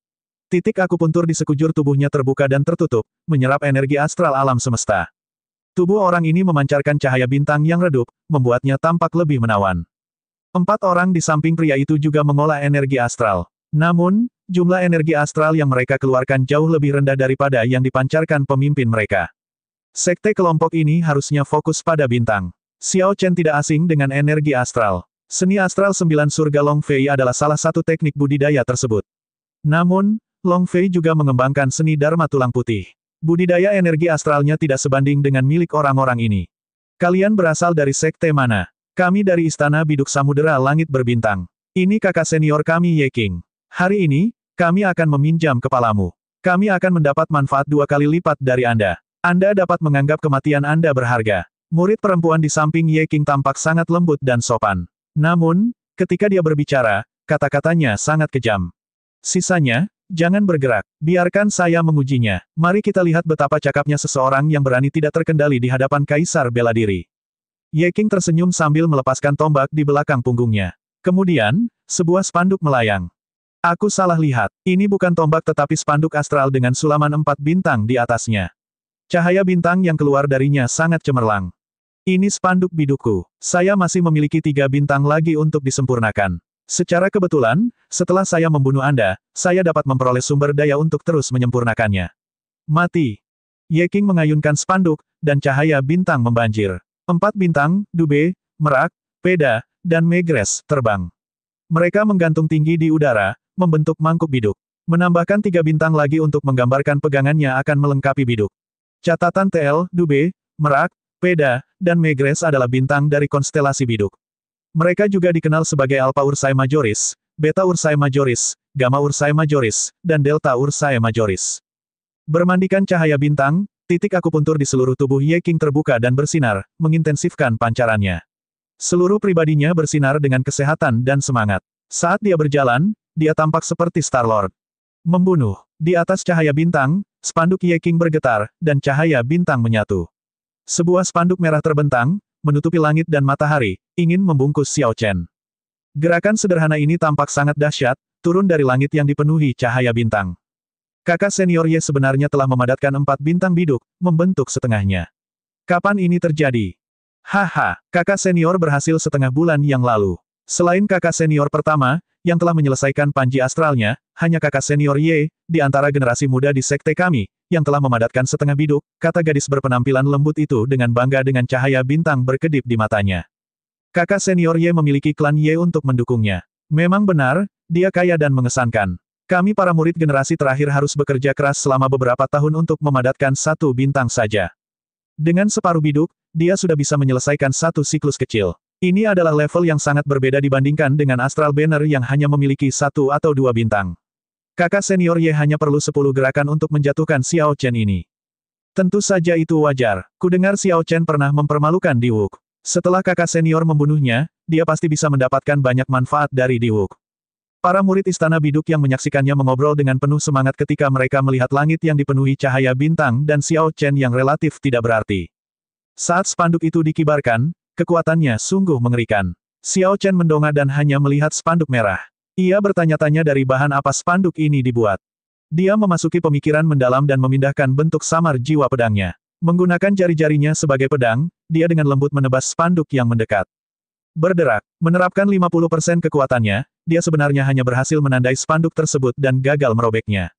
Titik akupuntur di sekujur tubuhnya terbuka dan tertutup, menyerap energi astral alam semesta. Tubuh orang ini memancarkan cahaya bintang yang redup, membuatnya tampak lebih menawan. Empat orang di samping pria itu juga mengolah energi astral. Namun, jumlah energi astral yang mereka keluarkan jauh lebih rendah daripada yang dipancarkan pemimpin mereka. Sekte kelompok ini harusnya fokus pada bintang. Xiao Chen tidak asing dengan energi astral. Seni astral sembilan surga Long Fei adalah salah satu teknik budidaya tersebut. Namun, Long Fei juga mengembangkan seni Dharma tulang putih. Budidaya energi astralnya tidak sebanding dengan milik orang-orang ini. Kalian berasal dari sekte mana? Kami dari Istana Biduk Samudera Langit Berbintang. Ini kakak senior kami Ye King. Hari ini, kami akan meminjam kepalamu. Kami akan mendapat manfaat dua kali lipat dari Anda. Anda dapat menganggap kematian Anda berharga. Murid perempuan di samping Ye King tampak sangat lembut dan sopan. Namun, ketika dia berbicara, kata-katanya sangat kejam. Sisanya, jangan bergerak, biarkan saya mengujinya. Mari kita lihat betapa cakapnya seseorang yang berani tidak terkendali di hadapan Kaisar bela diri. Ye King tersenyum sambil melepaskan tombak di belakang punggungnya. Kemudian, sebuah spanduk melayang. Aku salah lihat, ini bukan tombak tetapi spanduk astral dengan sulaman empat bintang di atasnya. Cahaya bintang yang keluar darinya sangat cemerlang. Ini spanduk biduku. Saya masih memiliki tiga bintang lagi untuk disempurnakan. Secara kebetulan, setelah saya membunuh Anda, saya dapat memperoleh sumber daya untuk terus menyempurnakannya. Mati. Ye King mengayunkan spanduk, dan cahaya bintang membanjir. Empat bintang, Dube, Merak, Peda, dan Megres, terbang. Mereka menggantung tinggi di udara, membentuk mangkuk biduk. Menambahkan tiga bintang lagi untuk menggambarkan pegangannya akan melengkapi biduk. Catatan TL, Dube, Merak, Peda, dan Megres adalah bintang dari konstelasi biduk. Mereka juga dikenal sebagai Alpha Ursae Majoris, Beta Ursae Majoris, Gamma Ursae Majoris, dan Delta Ursae Majoris. Bermandikan cahaya bintang, titik akupuntur di seluruh tubuh Ye King terbuka dan bersinar, mengintensifkan pancarannya. Seluruh pribadinya bersinar dengan kesehatan dan semangat. Saat dia berjalan, dia tampak seperti Star-Lord. Membunuh. Di atas cahaya bintang, spanduk Ye King bergetar, dan cahaya bintang menyatu. Sebuah spanduk merah terbentang, menutupi langit dan matahari, ingin membungkus Xiao Chen. Gerakan sederhana ini tampak sangat dahsyat, turun dari langit yang dipenuhi cahaya bintang. Kakak senior Ye sebenarnya telah memadatkan empat bintang biduk, membentuk setengahnya. Kapan ini terjadi? Haha, kakak senior berhasil setengah bulan yang lalu. Selain kakak senior pertama, yang telah menyelesaikan panji astralnya, hanya kakak senior Ye, di antara generasi muda di sekte kami, yang telah memadatkan setengah biduk, kata gadis berpenampilan lembut itu dengan bangga dengan cahaya bintang berkedip di matanya. Kakak senior Ye memiliki klan Ye untuk mendukungnya. Memang benar, dia kaya dan mengesankan. Kami para murid generasi terakhir harus bekerja keras selama beberapa tahun untuk memadatkan satu bintang saja. Dengan separuh biduk, dia sudah bisa menyelesaikan satu siklus kecil. Ini adalah level yang sangat berbeda dibandingkan dengan Astral Banner yang hanya memiliki satu atau dua bintang. Kakak senior Ye hanya perlu sepuluh gerakan untuk menjatuhkan Xiao Chen ini. Tentu saja itu wajar, kudengar Xiao Chen pernah mempermalukan Di Diwuk. Setelah kakak senior membunuhnya, dia pasti bisa mendapatkan banyak manfaat dari Di Diwuk. Para murid Istana Biduk yang menyaksikannya mengobrol dengan penuh semangat ketika mereka melihat langit yang dipenuhi cahaya bintang dan Xiao Chen yang relatif tidak berarti. Saat spanduk itu dikibarkan, Kekuatannya sungguh mengerikan. Xiao Chen mendongak dan hanya melihat spanduk merah. Ia bertanya-tanya dari bahan apa spanduk ini dibuat. Dia memasuki pemikiran mendalam dan memindahkan bentuk samar jiwa pedangnya. Menggunakan jari-jarinya sebagai pedang, dia dengan lembut menebas spanduk yang mendekat. Berderak, menerapkan 50% kekuatannya, dia sebenarnya hanya berhasil menandai spanduk tersebut dan gagal merobeknya.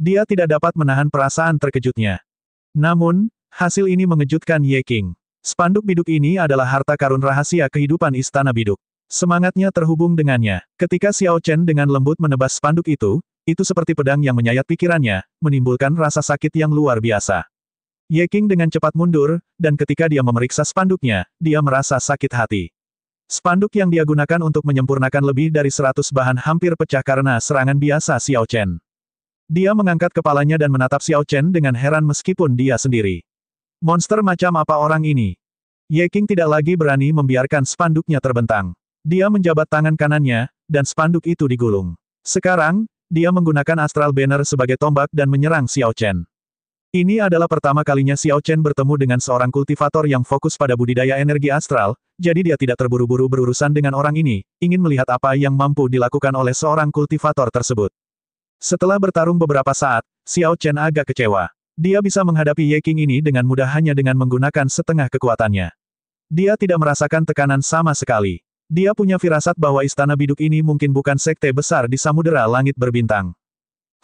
Dia tidak dapat menahan perasaan terkejutnya. Namun, hasil ini mengejutkan Ye King. Spanduk biduk ini adalah harta karun rahasia kehidupan istana biduk. Semangatnya terhubung dengannya. Ketika Xiao Chen dengan lembut menebas spanduk itu, itu seperti pedang yang menyayat pikirannya, menimbulkan rasa sakit yang luar biasa. Ye Qing dengan cepat mundur, dan ketika dia memeriksa spanduknya, dia merasa sakit hati. Spanduk yang dia gunakan untuk menyempurnakan lebih dari seratus bahan hampir pecah karena serangan biasa Xiao Chen. Dia mengangkat kepalanya dan menatap Xiao Chen dengan heran meskipun dia sendiri. Monster macam apa orang ini? Ye King tidak lagi berani membiarkan spanduknya terbentang. Dia menjabat tangan kanannya, dan spanduk itu digulung. Sekarang, dia menggunakan Astral Banner sebagai tombak dan menyerang Xiao Chen. Ini adalah pertama kalinya Xiao Chen bertemu dengan seorang kultivator yang fokus pada budidaya energi astral, jadi dia tidak terburu-buru berurusan dengan orang ini, ingin melihat apa yang mampu dilakukan oleh seorang kultivator tersebut. Setelah bertarung beberapa saat, Xiao Chen agak kecewa. Dia bisa menghadapi Ye King ini dengan mudah hanya dengan menggunakan setengah kekuatannya. Dia tidak merasakan tekanan sama sekali. Dia punya firasat bahwa istana biduk ini mungkin bukan sekte besar di samudera langit berbintang.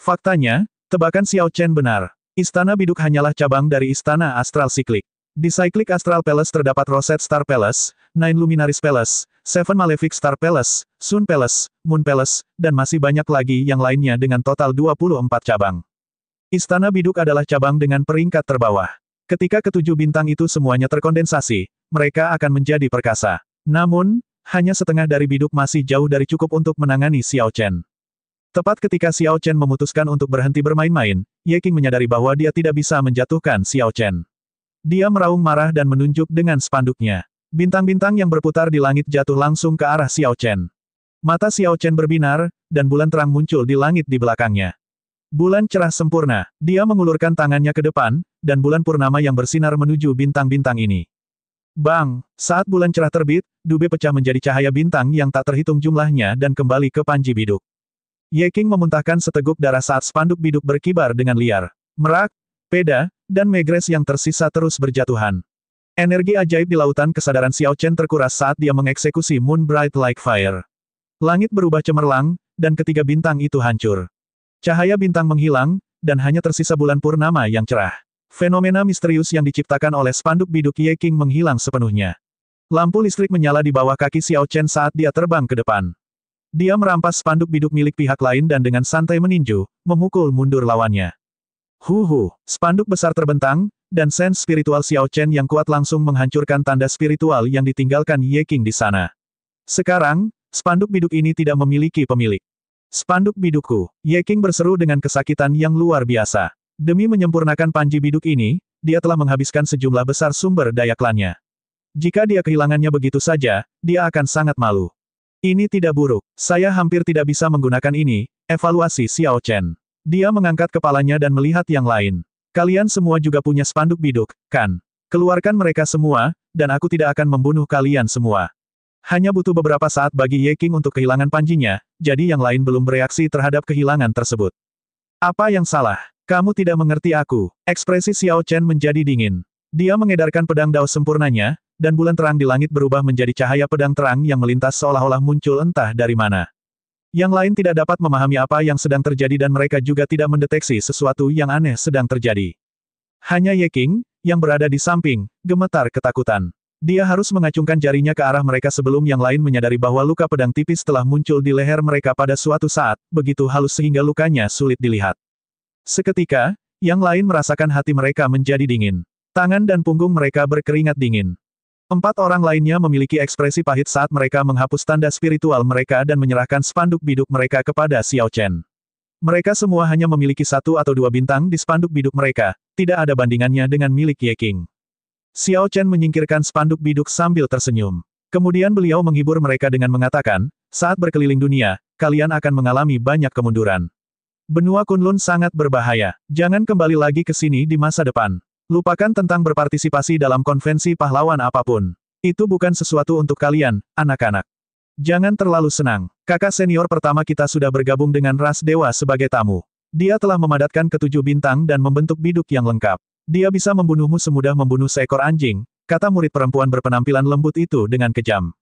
Faktanya, tebakan Xiao Chen benar. Istana biduk hanyalah cabang dari istana astral siklik. Di Cyclic Astral Palace terdapat Roset Star Palace, Nine Luminaris Palace, Seven Malefic Star Palace, Sun Palace, Moon Palace, dan masih banyak lagi yang lainnya dengan total 24 cabang. Istana Biduk adalah cabang dengan peringkat terbawah. Ketika ketujuh bintang itu semuanya terkondensasi, mereka akan menjadi perkasa. Namun, hanya setengah dari biduk masih jauh dari cukup untuk menangani Xiao Chen. Tepat ketika Xiao Chen memutuskan untuk berhenti bermain-main, Ye Qing menyadari bahwa dia tidak bisa menjatuhkan Xiao Chen. Dia meraung marah dan menunjuk dengan spanduknya. Bintang-bintang yang berputar di langit jatuh langsung ke arah Xiao Chen. Mata Xiao Chen berbinar, dan bulan terang muncul di langit di belakangnya. Bulan cerah sempurna, dia mengulurkan tangannya ke depan, dan bulan purnama yang bersinar menuju bintang-bintang ini. Bang! Saat bulan cerah terbit, Dube pecah menjadi cahaya bintang yang tak terhitung jumlahnya dan kembali ke Panji Biduk. Ye King memuntahkan seteguk darah saat spanduk biduk berkibar dengan liar. Merak, peda, dan megres yang tersisa terus berjatuhan. Energi ajaib di lautan kesadaran Xiao Chen terkuras saat dia mengeksekusi Moon Bright Like Fire. Langit berubah cemerlang, dan ketiga bintang itu hancur. Cahaya bintang menghilang, dan hanya tersisa bulan purnama yang cerah. Fenomena misterius yang diciptakan oleh spanduk biduk Ye King menghilang sepenuhnya. Lampu listrik menyala di bawah kaki Xiao Chen saat dia terbang ke depan. Dia merampas spanduk biduk milik pihak lain dan dengan santai meninju, memukul mundur lawannya. Huhu, spanduk besar terbentang, dan sens spiritual Xiao Chen yang kuat langsung menghancurkan tanda spiritual yang ditinggalkan Ye King di sana. Sekarang, spanduk biduk ini tidak memiliki pemilik. Spanduk bidukku, Ye King berseru dengan kesakitan yang luar biasa. Demi menyempurnakan panji biduk ini, dia telah menghabiskan sejumlah besar sumber daya klannya. Jika dia kehilangannya begitu saja, dia akan sangat malu. Ini tidak buruk, saya hampir tidak bisa menggunakan ini, evaluasi Xiao Chen. Dia mengangkat kepalanya dan melihat yang lain. Kalian semua juga punya spanduk biduk, kan? Keluarkan mereka semua, dan aku tidak akan membunuh kalian semua. Hanya butuh beberapa saat bagi Ye King untuk kehilangan panjinya, jadi yang lain belum bereaksi terhadap kehilangan tersebut. Apa yang salah? Kamu tidak mengerti aku. Ekspresi Xiao Chen menjadi dingin. Dia mengedarkan pedang dao sempurnanya, dan bulan terang di langit berubah menjadi cahaya pedang terang yang melintas seolah-olah muncul entah dari mana. Yang lain tidak dapat memahami apa yang sedang terjadi dan mereka juga tidak mendeteksi sesuatu yang aneh sedang terjadi. Hanya Ye King, yang berada di samping, gemetar ketakutan. Dia harus mengacungkan jarinya ke arah mereka sebelum yang lain menyadari bahwa luka pedang tipis telah muncul di leher mereka pada suatu saat, begitu halus sehingga lukanya sulit dilihat. Seketika, yang lain merasakan hati mereka menjadi dingin. Tangan dan punggung mereka berkeringat dingin. Empat orang lainnya memiliki ekspresi pahit saat mereka menghapus tanda spiritual mereka dan menyerahkan spanduk biduk mereka kepada Xiao Chen. Mereka semua hanya memiliki satu atau dua bintang di spanduk biduk mereka, tidak ada bandingannya dengan milik Ye King. Xiao Chen menyingkirkan spanduk biduk sambil tersenyum. Kemudian beliau menghibur mereka dengan mengatakan, saat berkeliling dunia, kalian akan mengalami banyak kemunduran. Benua Kunlun sangat berbahaya. Jangan kembali lagi ke sini di masa depan. Lupakan tentang berpartisipasi dalam konvensi pahlawan apapun. Itu bukan sesuatu untuk kalian, anak-anak. Jangan terlalu senang. Kakak senior pertama kita sudah bergabung dengan ras dewa sebagai tamu. Dia telah memadatkan ketujuh bintang dan membentuk biduk yang lengkap. Dia bisa membunuhmu semudah membunuh seekor anjing, kata murid perempuan berpenampilan lembut itu dengan kejam.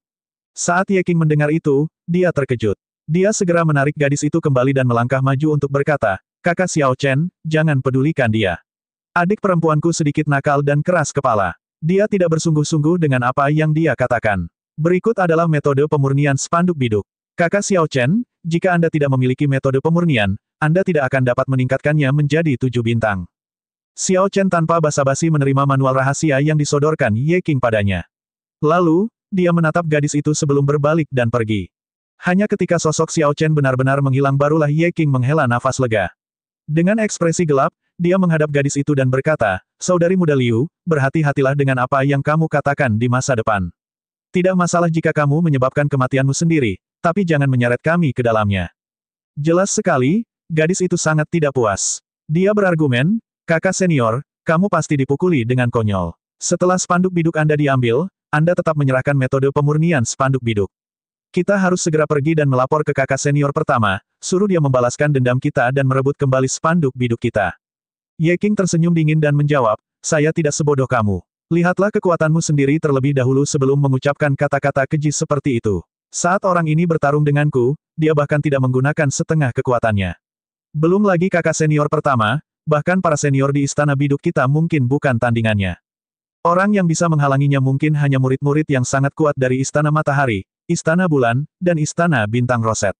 Saat Ye King mendengar itu, dia terkejut. Dia segera menarik gadis itu kembali dan melangkah maju untuk berkata, kakak Xiao Chen, jangan pedulikan dia. Adik perempuanku sedikit nakal dan keras kepala. Dia tidak bersungguh-sungguh dengan apa yang dia katakan. Berikut adalah metode pemurnian spanduk biduk. Kakak Xiao Chen, jika Anda tidak memiliki metode pemurnian, Anda tidak akan dapat meningkatkannya menjadi tujuh bintang. Xiao Chen tanpa basa-basi menerima manual rahasia yang disodorkan Ye King padanya. Lalu, dia menatap gadis itu sebelum berbalik dan pergi. Hanya ketika sosok Xiao Chen benar-benar menghilang barulah Ye King menghela nafas lega. Dengan ekspresi gelap, dia menghadap gadis itu dan berkata, Saudari muda Liu, berhati-hatilah dengan apa yang kamu katakan di masa depan. Tidak masalah jika kamu menyebabkan kematianmu sendiri, tapi jangan menyeret kami ke dalamnya. Jelas sekali, gadis itu sangat tidak puas. Dia berargumen, Kakak senior, kamu pasti dipukuli dengan konyol. Setelah spanduk biduk Anda diambil, Anda tetap menyerahkan metode pemurnian spanduk biduk. Kita harus segera pergi dan melapor ke kakak senior pertama, suruh dia membalaskan dendam kita dan merebut kembali spanduk biduk kita. Ye King tersenyum dingin dan menjawab, saya tidak sebodoh kamu. Lihatlah kekuatanmu sendiri terlebih dahulu sebelum mengucapkan kata-kata keji seperti itu. Saat orang ini bertarung denganku, dia bahkan tidak menggunakan setengah kekuatannya. Belum lagi kakak senior pertama, Bahkan para senior di istana biduk kita mungkin bukan tandingannya. Orang yang bisa menghalanginya mungkin hanya murid-murid yang sangat kuat dari Istana Matahari, Istana Bulan, dan Istana Bintang Roset.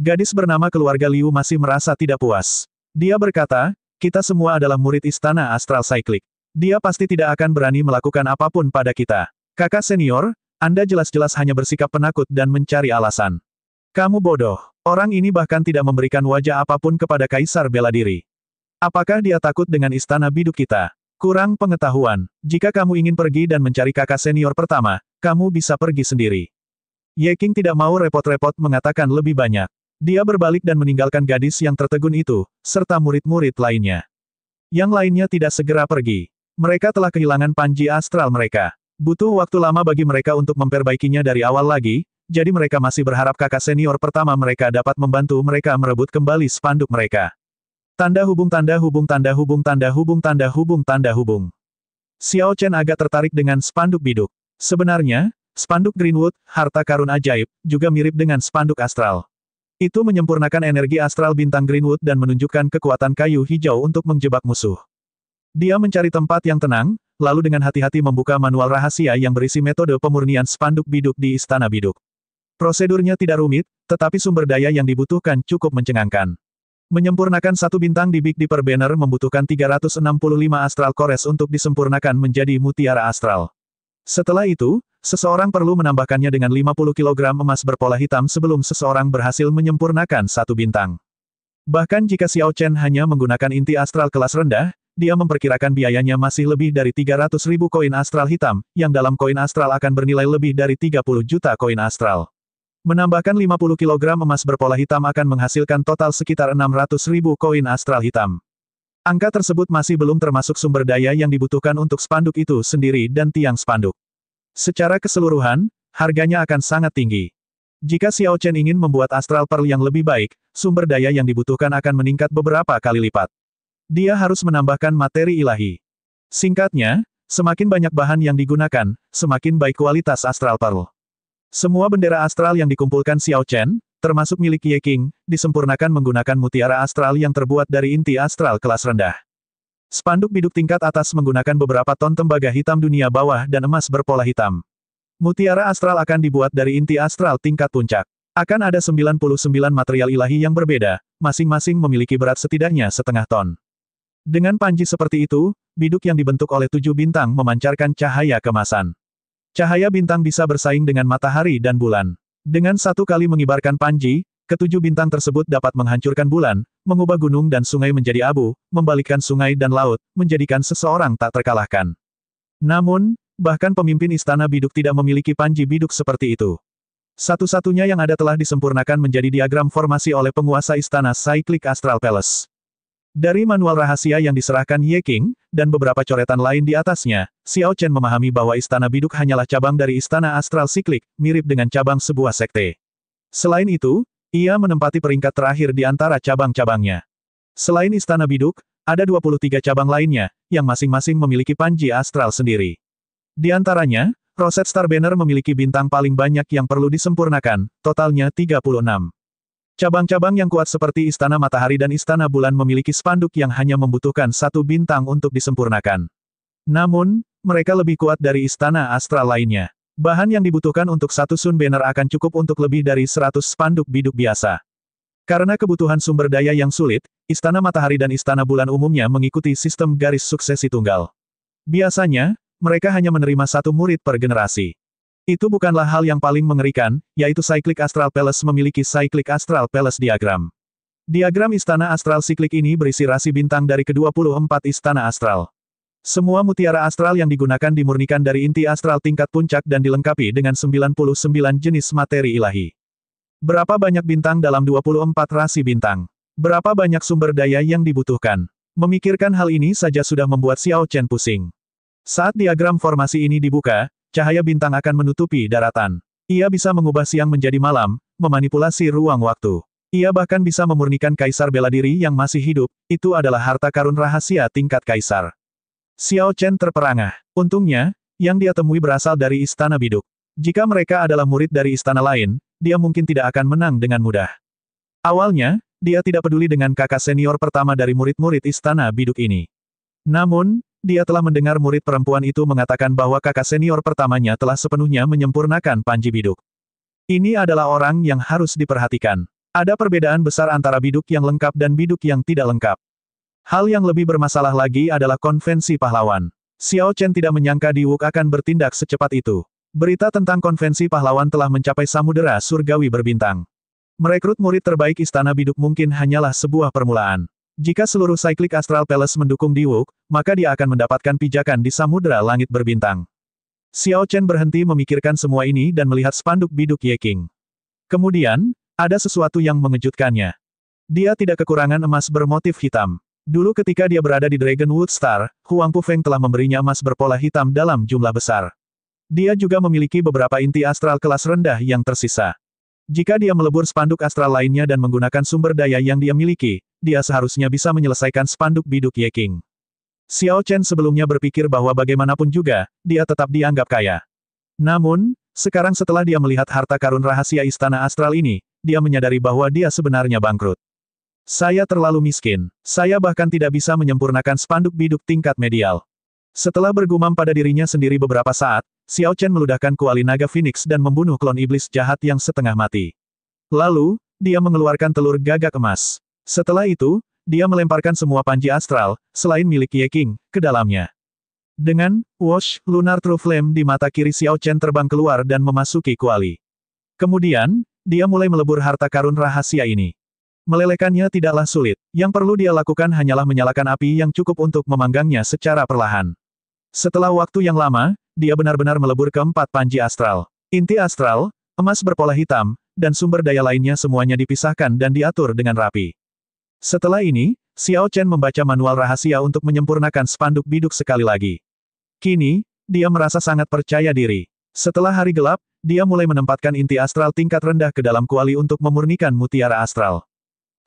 Gadis bernama keluarga Liu masih merasa tidak puas. Dia berkata, kita semua adalah murid Istana Astral Cyclic. Dia pasti tidak akan berani melakukan apapun pada kita. Kakak senior, Anda jelas-jelas hanya bersikap penakut dan mencari alasan. Kamu bodoh. Orang ini bahkan tidak memberikan wajah apapun kepada Kaisar bela diri. Apakah dia takut dengan istana biduk kita? Kurang pengetahuan, jika kamu ingin pergi dan mencari kakak senior pertama, kamu bisa pergi sendiri. Ye King tidak mau repot-repot mengatakan lebih banyak. Dia berbalik dan meninggalkan gadis yang tertegun itu, serta murid-murid lainnya. Yang lainnya tidak segera pergi. Mereka telah kehilangan panji astral mereka. Butuh waktu lama bagi mereka untuk memperbaikinya dari awal lagi, jadi mereka masih berharap kakak senior pertama mereka dapat membantu mereka merebut kembali spanduk mereka. Tanda hubung tanda hubung tanda hubung tanda hubung tanda hubung tanda hubung. Xiao Chen agak tertarik dengan spanduk biduk. Sebenarnya, spanduk Greenwood, harta karun ajaib, juga mirip dengan spanduk astral. Itu menyempurnakan energi astral bintang Greenwood dan menunjukkan kekuatan kayu hijau untuk menjebak musuh. Dia mencari tempat yang tenang, lalu dengan hati-hati membuka manual rahasia yang berisi metode pemurnian spanduk biduk di Istana Biduk. Prosedurnya tidak rumit, tetapi sumber daya yang dibutuhkan cukup mencengangkan. Menyempurnakan satu bintang di Big Dipper Banner membutuhkan 365 Astral kores untuk disempurnakan menjadi mutiara astral. Setelah itu, seseorang perlu menambahkannya dengan 50 kg emas berpola hitam sebelum seseorang berhasil menyempurnakan satu bintang. Bahkan jika Xiao Chen hanya menggunakan inti astral kelas rendah, dia memperkirakan biayanya masih lebih dari 300 ribu koin astral hitam, yang dalam koin astral akan bernilai lebih dari 30 juta koin astral. Menambahkan 50 kg emas berpola hitam akan menghasilkan total sekitar 600 ribu koin astral hitam. Angka tersebut masih belum termasuk sumber daya yang dibutuhkan untuk spanduk itu sendiri dan tiang spanduk. Secara keseluruhan, harganya akan sangat tinggi. Jika Xiao Chen ingin membuat astral pearl yang lebih baik, sumber daya yang dibutuhkan akan meningkat beberapa kali lipat. Dia harus menambahkan materi ilahi. Singkatnya, semakin banyak bahan yang digunakan, semakin baik kualitas astral pearl. Semua bendera astral yang dikumpulkan Xiao Chen, termasuk milik Ye King, disempurnakan menggunakan mutiara astral yang terbuat dari inti astral kelas rendah. Spanduk biduk tingkat atas menggunakan beberapa ton tembaga hitam dunia bawah dan emas berpola hitam. Mutiara astral akan dibuat dari inti astral tingkat puncak. Akan ada 99 material ilahi yang berbeda, masing-masing memiliki berat setidaknya setengah ton. Dengan panji seperti itu, biduk yang dibentuk oleh tujuh bintang memancarkan cahaya kemasan. Cahaya bintang bisa bersaing dengan matahari dan bulan. Dengan satu kali mengibarkan panji, ketujuh bintang tersebut dapat menghancurkan bulan, mengubah gunung dan sungai menjadi abu, membalikkan sungai dan laut, menjadikan seseorang tak terkalahkan. Namun, bahkan pemimpin istana biduk tidak memiliki panji biduk seperti itu. Satu-satunya yang ada telah disempurnakan menjadi diagram formasi oleh penguasa istana Cyclic Astral Palace. Dari manual rahasia yang diserahkan Ye King, dan beberapa coretan lain di atasnya, Xiao Chen memahami bahwa Istana Biduk hanyalah cabang dari Istana Astral Siklik, mirip dengan cabang sebuah sekte. Selain itu, ia menempati peringkat terakhir di antara cabang-cabangnya. Selain Istana Biduk, ada 23 cabang lainnya, yang masing-masing memiliki panji astral sendiri. Di antaranya, Roset Banner memiliki bintang paling banyak yang perlu disempurnakan, totalnya 36. Cabang-cabang yang kuat seperti Istana Matahari dan Istana Bulan memiliki spanduk yang hanya membutuhkan satu bintang untuk disempurnakan. Namun, mereka lebih kuat dari Istana astral lainnya. Bahan yang dibutuhkan untuk satu Sun Banner akan cukup untuk lebih dari 100 spanduk biduk biasa. Karena kebutuhan sumber daya yang sulit, Istana Matahari dan Istana Bulan umumnya mengikuti sistem garis suksesi tunggal. Biasanya, mereka hanya menerima satu murid per generasi. Itu bukanlah hal yang paling mengerikan, yaitu Cyclic Astral Palace memiliki Cyclic Astral Palace diagram. Diagram istana astral siklik ini berisi rasi bintang dari ke-24 istana astral. Semua mutiara astral yang digunakan dimurnikan dari inti astral tingkat puncak dan dilengkapi dengan 99 jenis materi ilahi. Berapa banyak bintang dalam 24 rasi bintang? Berapa banyak sumber daya yang dibutuhkan? Memikirkan hal ini saja sudah membuat Xiao Chen pusing. Saat diagram formasi ini dibuka, Cahaya bintang akan menutupi daratan. Ia bisa mengubah siang menjadi malam, memanipulasi ruang waktu. Ia bahkan bisa memurnikan kaisar bela diri yang masih hidup, itu adalah harta karun rahasia tingkat kaisar. Xiao Chen terperangah. Untungnya, yang dia temui berasal dari istana biduk. Jika mereka adalah murid dari istana lain, dia mungkin tidak akan menang dengan mudah. Awalnya, dia tidak peduli dengan kakak senior pertama dari murid-murid istana biduk ini. Namun, dia telah mendengar murid perempuan itu mengatakan bahwa kakak senior pertamanya telah sepenuhnya menyempurnakan Panji Biduk. Ini adalah orang yang harus diperhatikan. Ada perbedaan besar antara biduk yang lengkap dan biduk yang tidak lengkap. Hal yang lebih bermasalah lagi adalah konvensi pahlawan. Xiao Chen tidak menyangka Di Wuk akan bertindak secepat itu. Berita tentang konvensi pahlawan telah mencapai samudera surgawi berbintang. Merekrut murid terbaik istana biduk mungkin hanyalah sebuah permulaan. Jika seluruh Cyclic Astral Palace mendukung Di Wuk, maka dia akan mendapatkan pijakan di samudera langit berbintang. Xiao Chen berhenti memikirkan semua ini dan melihat spanduk biduk Ye King. Kemudian, ada sesuatu yang mengejutkannya. Dia tidak kekurangan emas bermotif hitam. Dulu ketika dia berada di Dragonwood Star, Huang Pufeng telah memberinya emas berpola hitam dalam jumlah besar. Dia juga memiliki beberapa inti astral kelas rendah yang tersisa. Jika dia melebur spanduk astral lainnya dan menggunakan sumber daya yang dia miliki, dia seharusnya bisa menyelesaikan spanduk biduk Ye King. Xiao Chen sebelumnya berpikir bahwa bagaimanapun juga, dia tetap dianggap kaya. Namun, sekarang setelah dia melihat harta karun rahasia istana astral ini, dia menyadari bahwa dia sebenarnya bangkrut. Saya terlalu miskin. Saya bahkan tidak bisa menyempurnakan spanduk biduk tingkat medial. Setelah bergumam pada dirinya sendiri beberapa saat, Xiao Chen meludahkan kuali naga Phoenix dan membunuh klon iblis jahat yang setengah mati. Lalu, dia mengeluarkan telur gagak emas. Setelah itu, dia melemparkan semua panji astral, selain milik Ye King, ke dalamnya. Dengan, Wash, Lunar True Flame di mata kiri Xiao Chen terbang keluar dan memasuki kuali. Kemudian, dia mulai melebur harta karun rahasia ini. Melelehkannya tidaklah sulit, yang perlu dia lakukan hanyalah menyalakan api yang cukup untuk memanggangnya secara perlahan. Setelah waktu yang lama, dia benar-benar melebur ke empat panji astral. Inti astral, emas berpola hitam, dan sumber daya lainnya semuanya dipisahkan dan diatur dengan rapi. Setelah ini, Xiao Chen membaca manual rahasia untuk menyempurnakan spanduk biduk sekali lagi. Kini, dia merasa sangat percaya diri. Setelah hari gelap, dia mulai menempatkan inti astral tingkat rendah ke dalam kuali untuk memurnikan mutiara astral.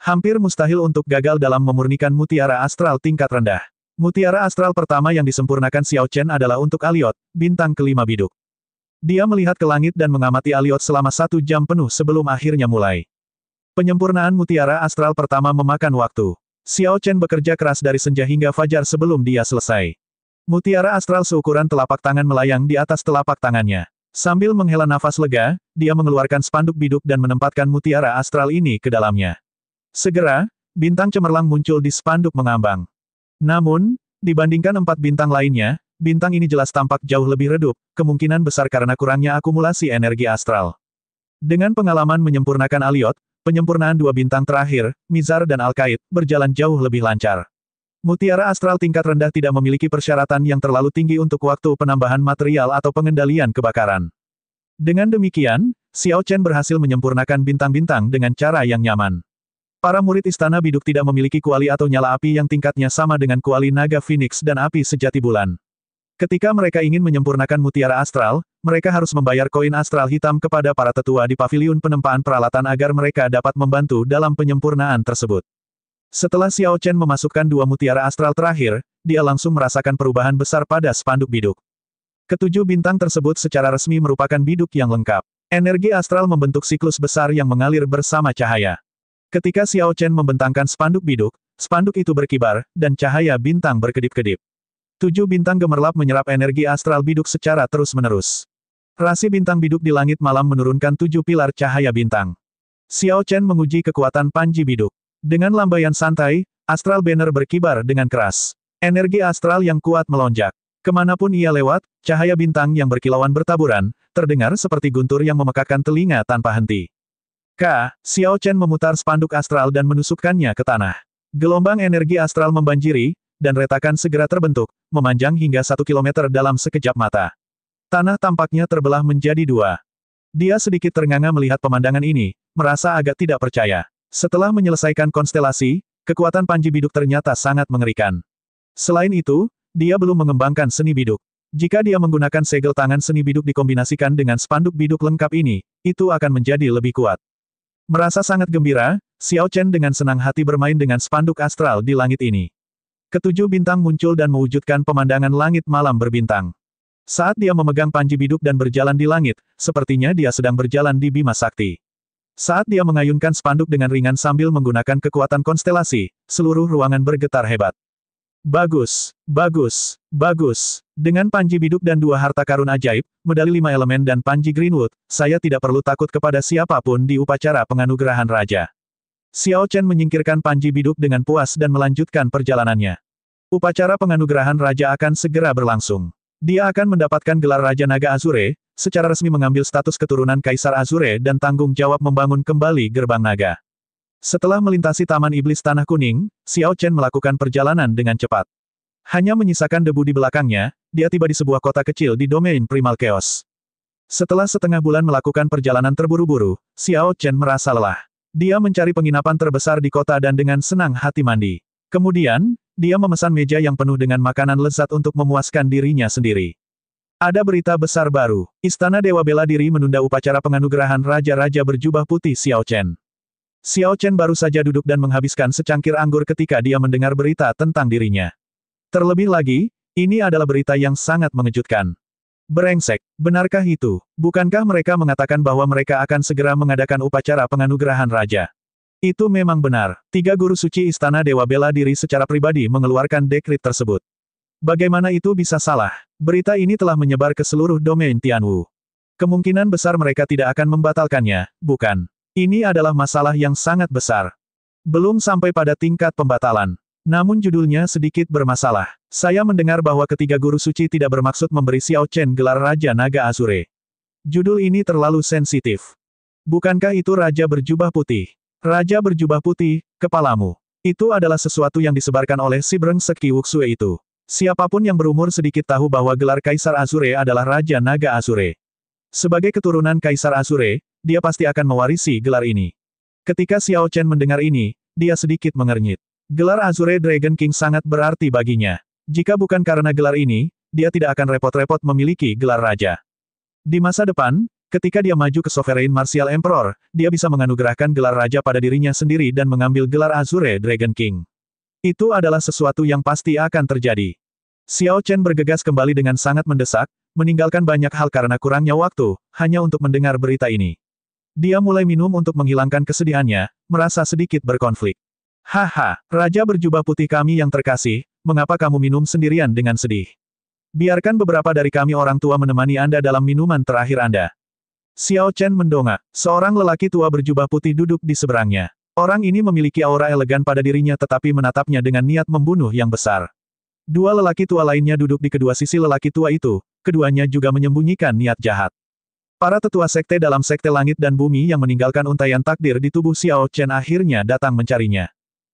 Hampir mustahil untuk gagal dalam memurnikan mutiara astral tingkat rendah. Mutiara astral pertama yang disempurnakan Xiao Chen adalah untuk Aliot, bintang kelima biduk. Dia melihat ke langit dan mengamati Aliot selama satu jam penuh sebelum akhirnya mulai. Penyempurnaan mutiara astral pertama memakan waktu. Xiao Chen bekerja keras dari senja hingga fajar sebelum dia selesai. Mutiara astral seukuran telapak tangan melayang di atas telapak tangannya. Sambil menghela nafas lega, dia mengeluarkan spanduk biduk dan menempatkan mutiara astral ini ke dalamnya. Segera, bintang cemerlang muncul di spanduk mengambang. Namun, dibandingkan empat bintang lainnya, bintang ini jelas tampak jauh lebih redup, kemungkinan besar karena kurangnya akumulasi energi astral. Dengan pengalaman menyempurnakan Aliot, penyempurnaan dua bintang terakhir, Mizar dan Alkaid, berjalan jauh lebih lancar. Mutiara astral tingkat rendah tidak memiliki persyaratan yang terlalu tinggi untuk waktu penambahan material atau pengendalian kebakaran. Dengan demikian, Xiao Chen berhasil menyempurnakan bintang-bintang dengan cara yang nyaman. Para murid Istana Biduk tidak memiliki kuali atau nyala api yang tingkatnya sama dengan kuali naga Phoenix dan api sejati bulan. Ketika mereka ingin menyempurnakan mutiara astral, mereka harus membayar koin astral hitam kepada para tetua di paviliun penempaan peralatan agar mereka dapat membantu dalam penyempurnaan tersebut. Setelah Xiao Chen memasukkan dua mutiara astral terakhir, dia langsung merasakan perubahan besar pada spanduk biduk. Ketujuh bintang tersebut secara resmi merupakan biduk yang lengkap. Energi astral membentuk siklus besar yang mengalir bersama cahaya. Ketika Xiao Chen membentangkan spanduk biduk, spanduk itu berkibar, dan cahaya bintang berkedip-kedip. Tujuh bintang gemerlap menyerap energi astral biduk secara terus-menerus. Rasi bintang biduk di langit malam menurunkan tujuh pilar cahaya bintang. Xiao Chen menguji kekuatan panji biduk. Dengan lambaian santai, astral banner berkibar dengan keras. Energi astral yang kuat melonjak. Kemanapun ia lewat, cahaya bintang yang berkilauan bertaburan, terdengar seperti guntur yang memekakkan telinga tanpa henti. K. Xiao Chen memutar spanduk astral dan menusukkannya ke tanah. Gelombang energi astral membanjiri, dan retakan segera terbentuk, memanjang hingga satu kilometer dalam sekejap mata. Tanah tampaknya terbelah menjadi dua. Dia sedikit ternganga melihat pemandangan ini, merasa agak tidak percaya. Setelah menyelesaikan konstelasi, kekuatan Panji Biduk ternyata sangat mengerikan. Selain itu, dia belum mengembangkan seni biduk. Jika dia menggunakan segel tangan seni biduk dikombinasikan dengan spanduk biduk lengkap ini, itu akan menjadi lebih kuat. Merasa sangat gembira, Xiao Chen dengan senang hati bermain dengan spanduk astral di langit ini. Ketujuh bintang muncul dan mewujudkan pemandangan langit malam berbintang. Saat dia memegang panji biduk dan berjalan di langit, sepertinya dia sedang berjalan di Bima Sakti. Saat dia mengayunkan spanduk dengan ringan sambil menggunakan kekuatan konstelasi, seluruh ruangan bergetar hebat. Bagus, bagus, bagus. Dengan panji biduk dan dua harta karun ajaib, medali lima elemen dan panji Greenwood, saya tidak perlu takut kepada siapapun di upacara penganugerahan raja. Xiao Chen menyingkirkan panji biduk dengan puas dan melanjutkan perjalanannya. Upacara penganugerahan raja akan segera berlangsung. Dia akan mendapatkan gelar Raja Naga Azure, secara resmi mengambil status keturunan Kaisar Azure dan tanggung jawab membangun kembali gerbang naga. Setelah melintasi Taman Iblis Tanah Kuning, Xiao Chen melakukan perjalanan dengan cepat. Hanya menyisakan debu di belakangnya, dia tiba di sebuah kota kecil di domain Primal Chaos. Setelah setengah bulan melakukan perjalanan terburu-buru, Xiao Chen merasa lelah. Dia mencari penginapan terbesar di kota dan dengan senang hati mandi. Kemudian, dia memesan meja yang penuh dengan makanan lezat untuk memuaskan dirinya sendiri. Ada berita besar baru, Istana Dewa Bela Diri menunda upacara penganugerahan Raja-Raja berjubah putih Xiao Chen. Xiao Chen baru saja duduk dan menghabiskan secangkir anggur ketika dia mendengar berita tentang dirinya. Terlebih lagi, ini adalah berita yang sangat mengejutkan. Berengsek, benarkah itu? Bukankah mereka mengatakan bahwa mereka akan segera mengadakan upacara penganugerahan raja? Itu memang benar. Tiga guru suci istana Dewa Bela Diri secara pribadi mengeluarkan dekrit tersebut. Bagaimana itu bisa salah? Berita ini telah menyebar ke seluruh domain Tianwu. Kemungkinan besar mereka tidak akan membatalkannya, bukan? Ini adalah masalah yang sangat besar. Belum sampai pada tingkat pembatalan. Namun judulnya sedikit bermasalah. Saya mendengar bahwa ketiga guru suci tidak bermaksud memberi Xiao Chen gelar Raja Naga Azure. Judul ini terlalu sensitif. Bukankah itu Raja berjubah putih? Raja berjubah putih, kepalamu. Itu adalah sesuatu yang disebarkan oleh si Breng Seki Wuxue itu. Siapapun yang berumur sedikit tahu bahwa gelar Kaisar Azure adalah Raja Naga Azure. Sebagai keturunan Kaisar Azure, dia pasti akan mewarisi gelar ini. Ketika Xiao Chen mendengar ini, dia sedikit mengernyit. Gelar Azure Dragon King sangat berarti baginya. Jika bukan karena gelar ini, dia tidak akan repot-repot memiliki gelar raja. Di masa depan, ketika dia maju ke Sovereign Martial Emperor, dia bisa menganugerahkan gelar raja pada dirinya sendiri dan mengambil gelar Azure Dragon King. Itu adalah sesuatu yang pasti akan terjadi. Xiao Chen bergegas kembali dengan sangat mendesak, meninggalkan banyak hal karena kurangnya waktu, hanya untuk mendengar berita ini. Dia mulai minum untuk menghilangkan kesedihannya, merasa sedikit berkonflik. Haha, Raja berjubah putih kami yang terkasih, mengapa kamu minum sendirian dengan sedih? Biarkan beberapa dari kami orang tua menemani Anda dalam minuman terakhir Anda. Xiao Chen mendongak, seorang lelaki tua berjubah putih duduk di seberangnya. Orang ini memiliki aura elegan pada dirinya tetapi menatapnya dengan niat membunuh yang besar. Dua lelaki tua lainnya duduk di kedua sisi lelaki tua itu, keduanya juga menyembunyikan niat jahat. Para tetua sekte dalam sekte langit dan bumi yang meninggalkan untayan takdir di tubuh Xiao Chen akhirnya datang mencarinya.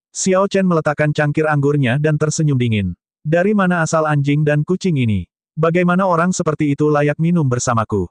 Xiao Chen meletakkan cangkir anggurnya dan tersenyum dingin. Dari mana asal anjing dan kucing ini? Bagaimana orang seperti itu layak minum bersamaku?